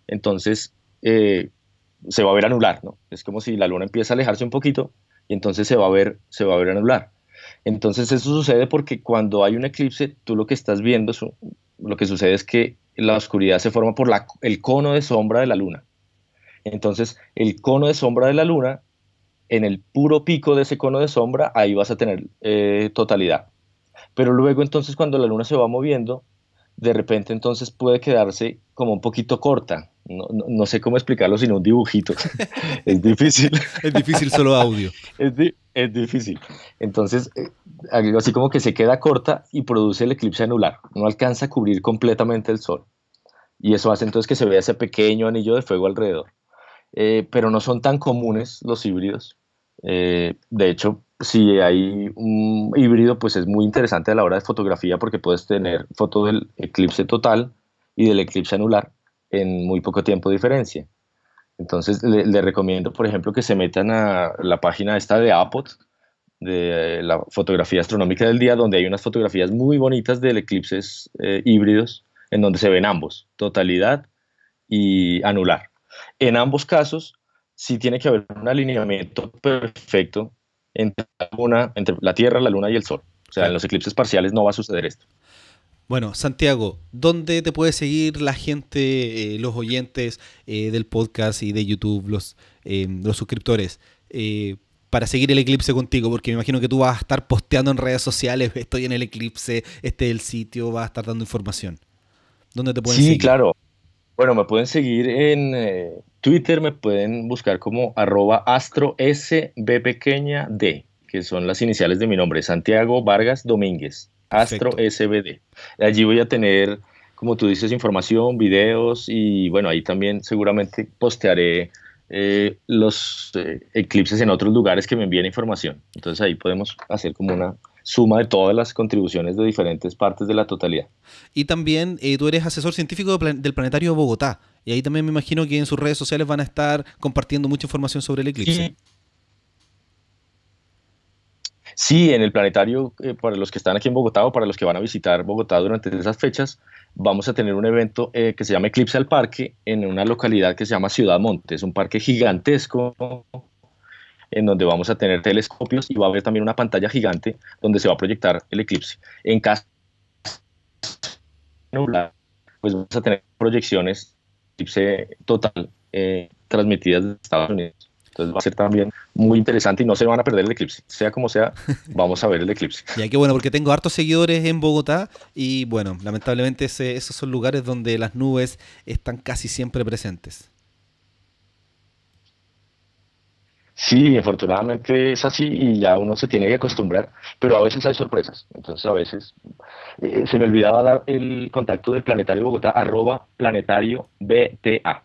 entonces eh, se va a ver anular, ¿no? Es como si la luna empieza a alejarse un poquito y entonces se va a ver, se va a ver anular. Entonces eso sucede porque cuando hay un eclipse, tú lo que estás viendo, lo que sucede es que la oscuridad se forma por el cono de sombra de la luna. Entonces el cono de sombra de la luna, en el puro pico de ese cono de sombra, ahí vas a tener eh, totalidad. Pero luego entonces cuando la luna se va moviendo, de repente entonces puede quedarse como un poquito corta. No, sé cómo explicarlo sino un dibujito. es difícil. es difícil solo audio. Es, difícil. Entonces, eh, algo así como que se queda corta y produce el eclipse anular. No alcanza a cubrir completamente el sol. Y eso hace entonces que se vea ese pequeño anillo de fuego alrededor. Eh, pero no son tan comunes los híbridos. Eh, de hecho, si hay un híbrido, pues es muy interesante a la hora de fotografía porque puedes tener fotos del eclipse total y del eclipse anular en muy poco tiempo de diferencia. Entonces, le, recomiendo, por ejemplo, que se metan a la página esta de APOT, de la fotografía astronómica del día, donde hay unas fotografías muy bonitas del eclipses eh, híbridos, en donde se ven ambos, totalidad y anular. En ambos casos, sí tiene que haber un alineamiento perfecto entre la, entre la Tierra, la Luna y el Sol. O sea, en los eclipses parciales no va a suceder esto. Bueno, Santiago, ¿dónde te puede seguir la gente, eh, los oyentes eh, del podcast y de YouTube, los, eh, los suscriptores, para seguir el eclipse contigo? Porque me imagino que tú vas a estar posteando en redes sociales, estoy en el eclipse, este es el sitio, vas a estar dando información. ¿Dónde te pueden seguir? Sí, claro. Bueno, me pueden seguir en, Twitter me pueden buscar como arroba astro sb pequeña d, que son las iniciales de mi nombre, Santiago Vargas Domínguez, astro sbd. Allí voy a tener, como tú dices, información, videos y bueno, ahí también seguramente postearé eh, los eh, eclipses en otros lugares que me envíen información. Entonces ahí podemos hacer como una suma de todas las contribuciones de diferentes partes de la totalidad. Y también eh, tú eres asesor científico del Planetario Bogotá. Y ahí también me imagino que en sus redes sociales van a estar compartiendo mucha información sobre el eclipse. Sí, en el planetario, eh, para los que están aquí en Bogotá o para los que van a visitar Bogotá durante esas fechas, vamos a tener un evento eh, que se llama Eclipse al Parque en una localidad que se llama Ciudad Monte. Es un parque gigantesco en donde vamos a tener telescopios y va a haber también una pantalla gigante donde se va a proyectar el eclipse. En casa pues vamos a tener proyecciones eclipse total transmitida eh, transmitidas de Estados Unidos. Entonces va a ser también muy interesante y no se van a perder el eclipse. Sea como sea, vamos a ver el eclipse. Ya que bueno, porque tengo hartos seguidores en Bogotá y bueno, lamentablemente esos son lugares donde las nubes están casi siempre presentes. Sí, afortunadamente es así y ya uno se tiene que acostumbrar, pero a veces hay sorpresas. Entonces a veces eh, se me olvidaba dar el contacto del Planetario Bogotá, arroba planetario BTA.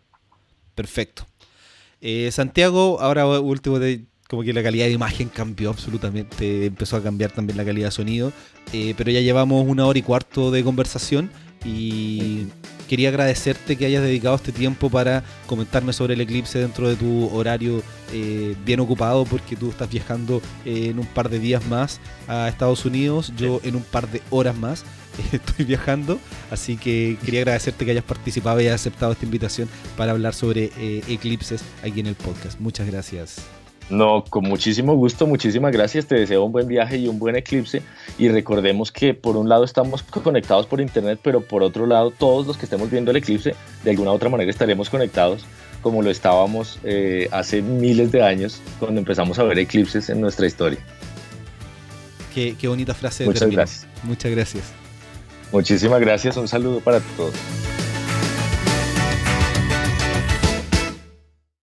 Perfecto. Eh, Santiago, ahora último, de, como que la calidad de imagen cambió absolutamente, empezó a cambiar también la calidad de sonido, eh, pero ya llevamos una hora y cuarto de conversación y quería agradecerte que hayas dedicado este tiempo para comentarme sobre el eclipse dentro de tu horario eh, bien ocupado, porque tú estás viajando eh, en un par de días más a Estados Unidos, yo en un par de horas más estoy viajando, así que quería agradecerte que hayas participado y hayas aceptado esta invitación para hablar sobre eh, eclipses aquí en el podcast. Muchas gracias. No, con muchísimo gusto, muchísimas gracias. Te deseo un buen viaje y un buen eclipse. Y recordemos que por un lado estamos conectados por internet, pero por otro lado todos los que estemos viendo el eclipse, de alguna u otra manera estaremos conectados como lo estábamos eh, hace miles de años cuando empezamos a ver eclipses en nuestra historia. Qué, bonita frase. Muchas gracias. Muchas gracias. Muchísimas gracias. Un saludo para todos.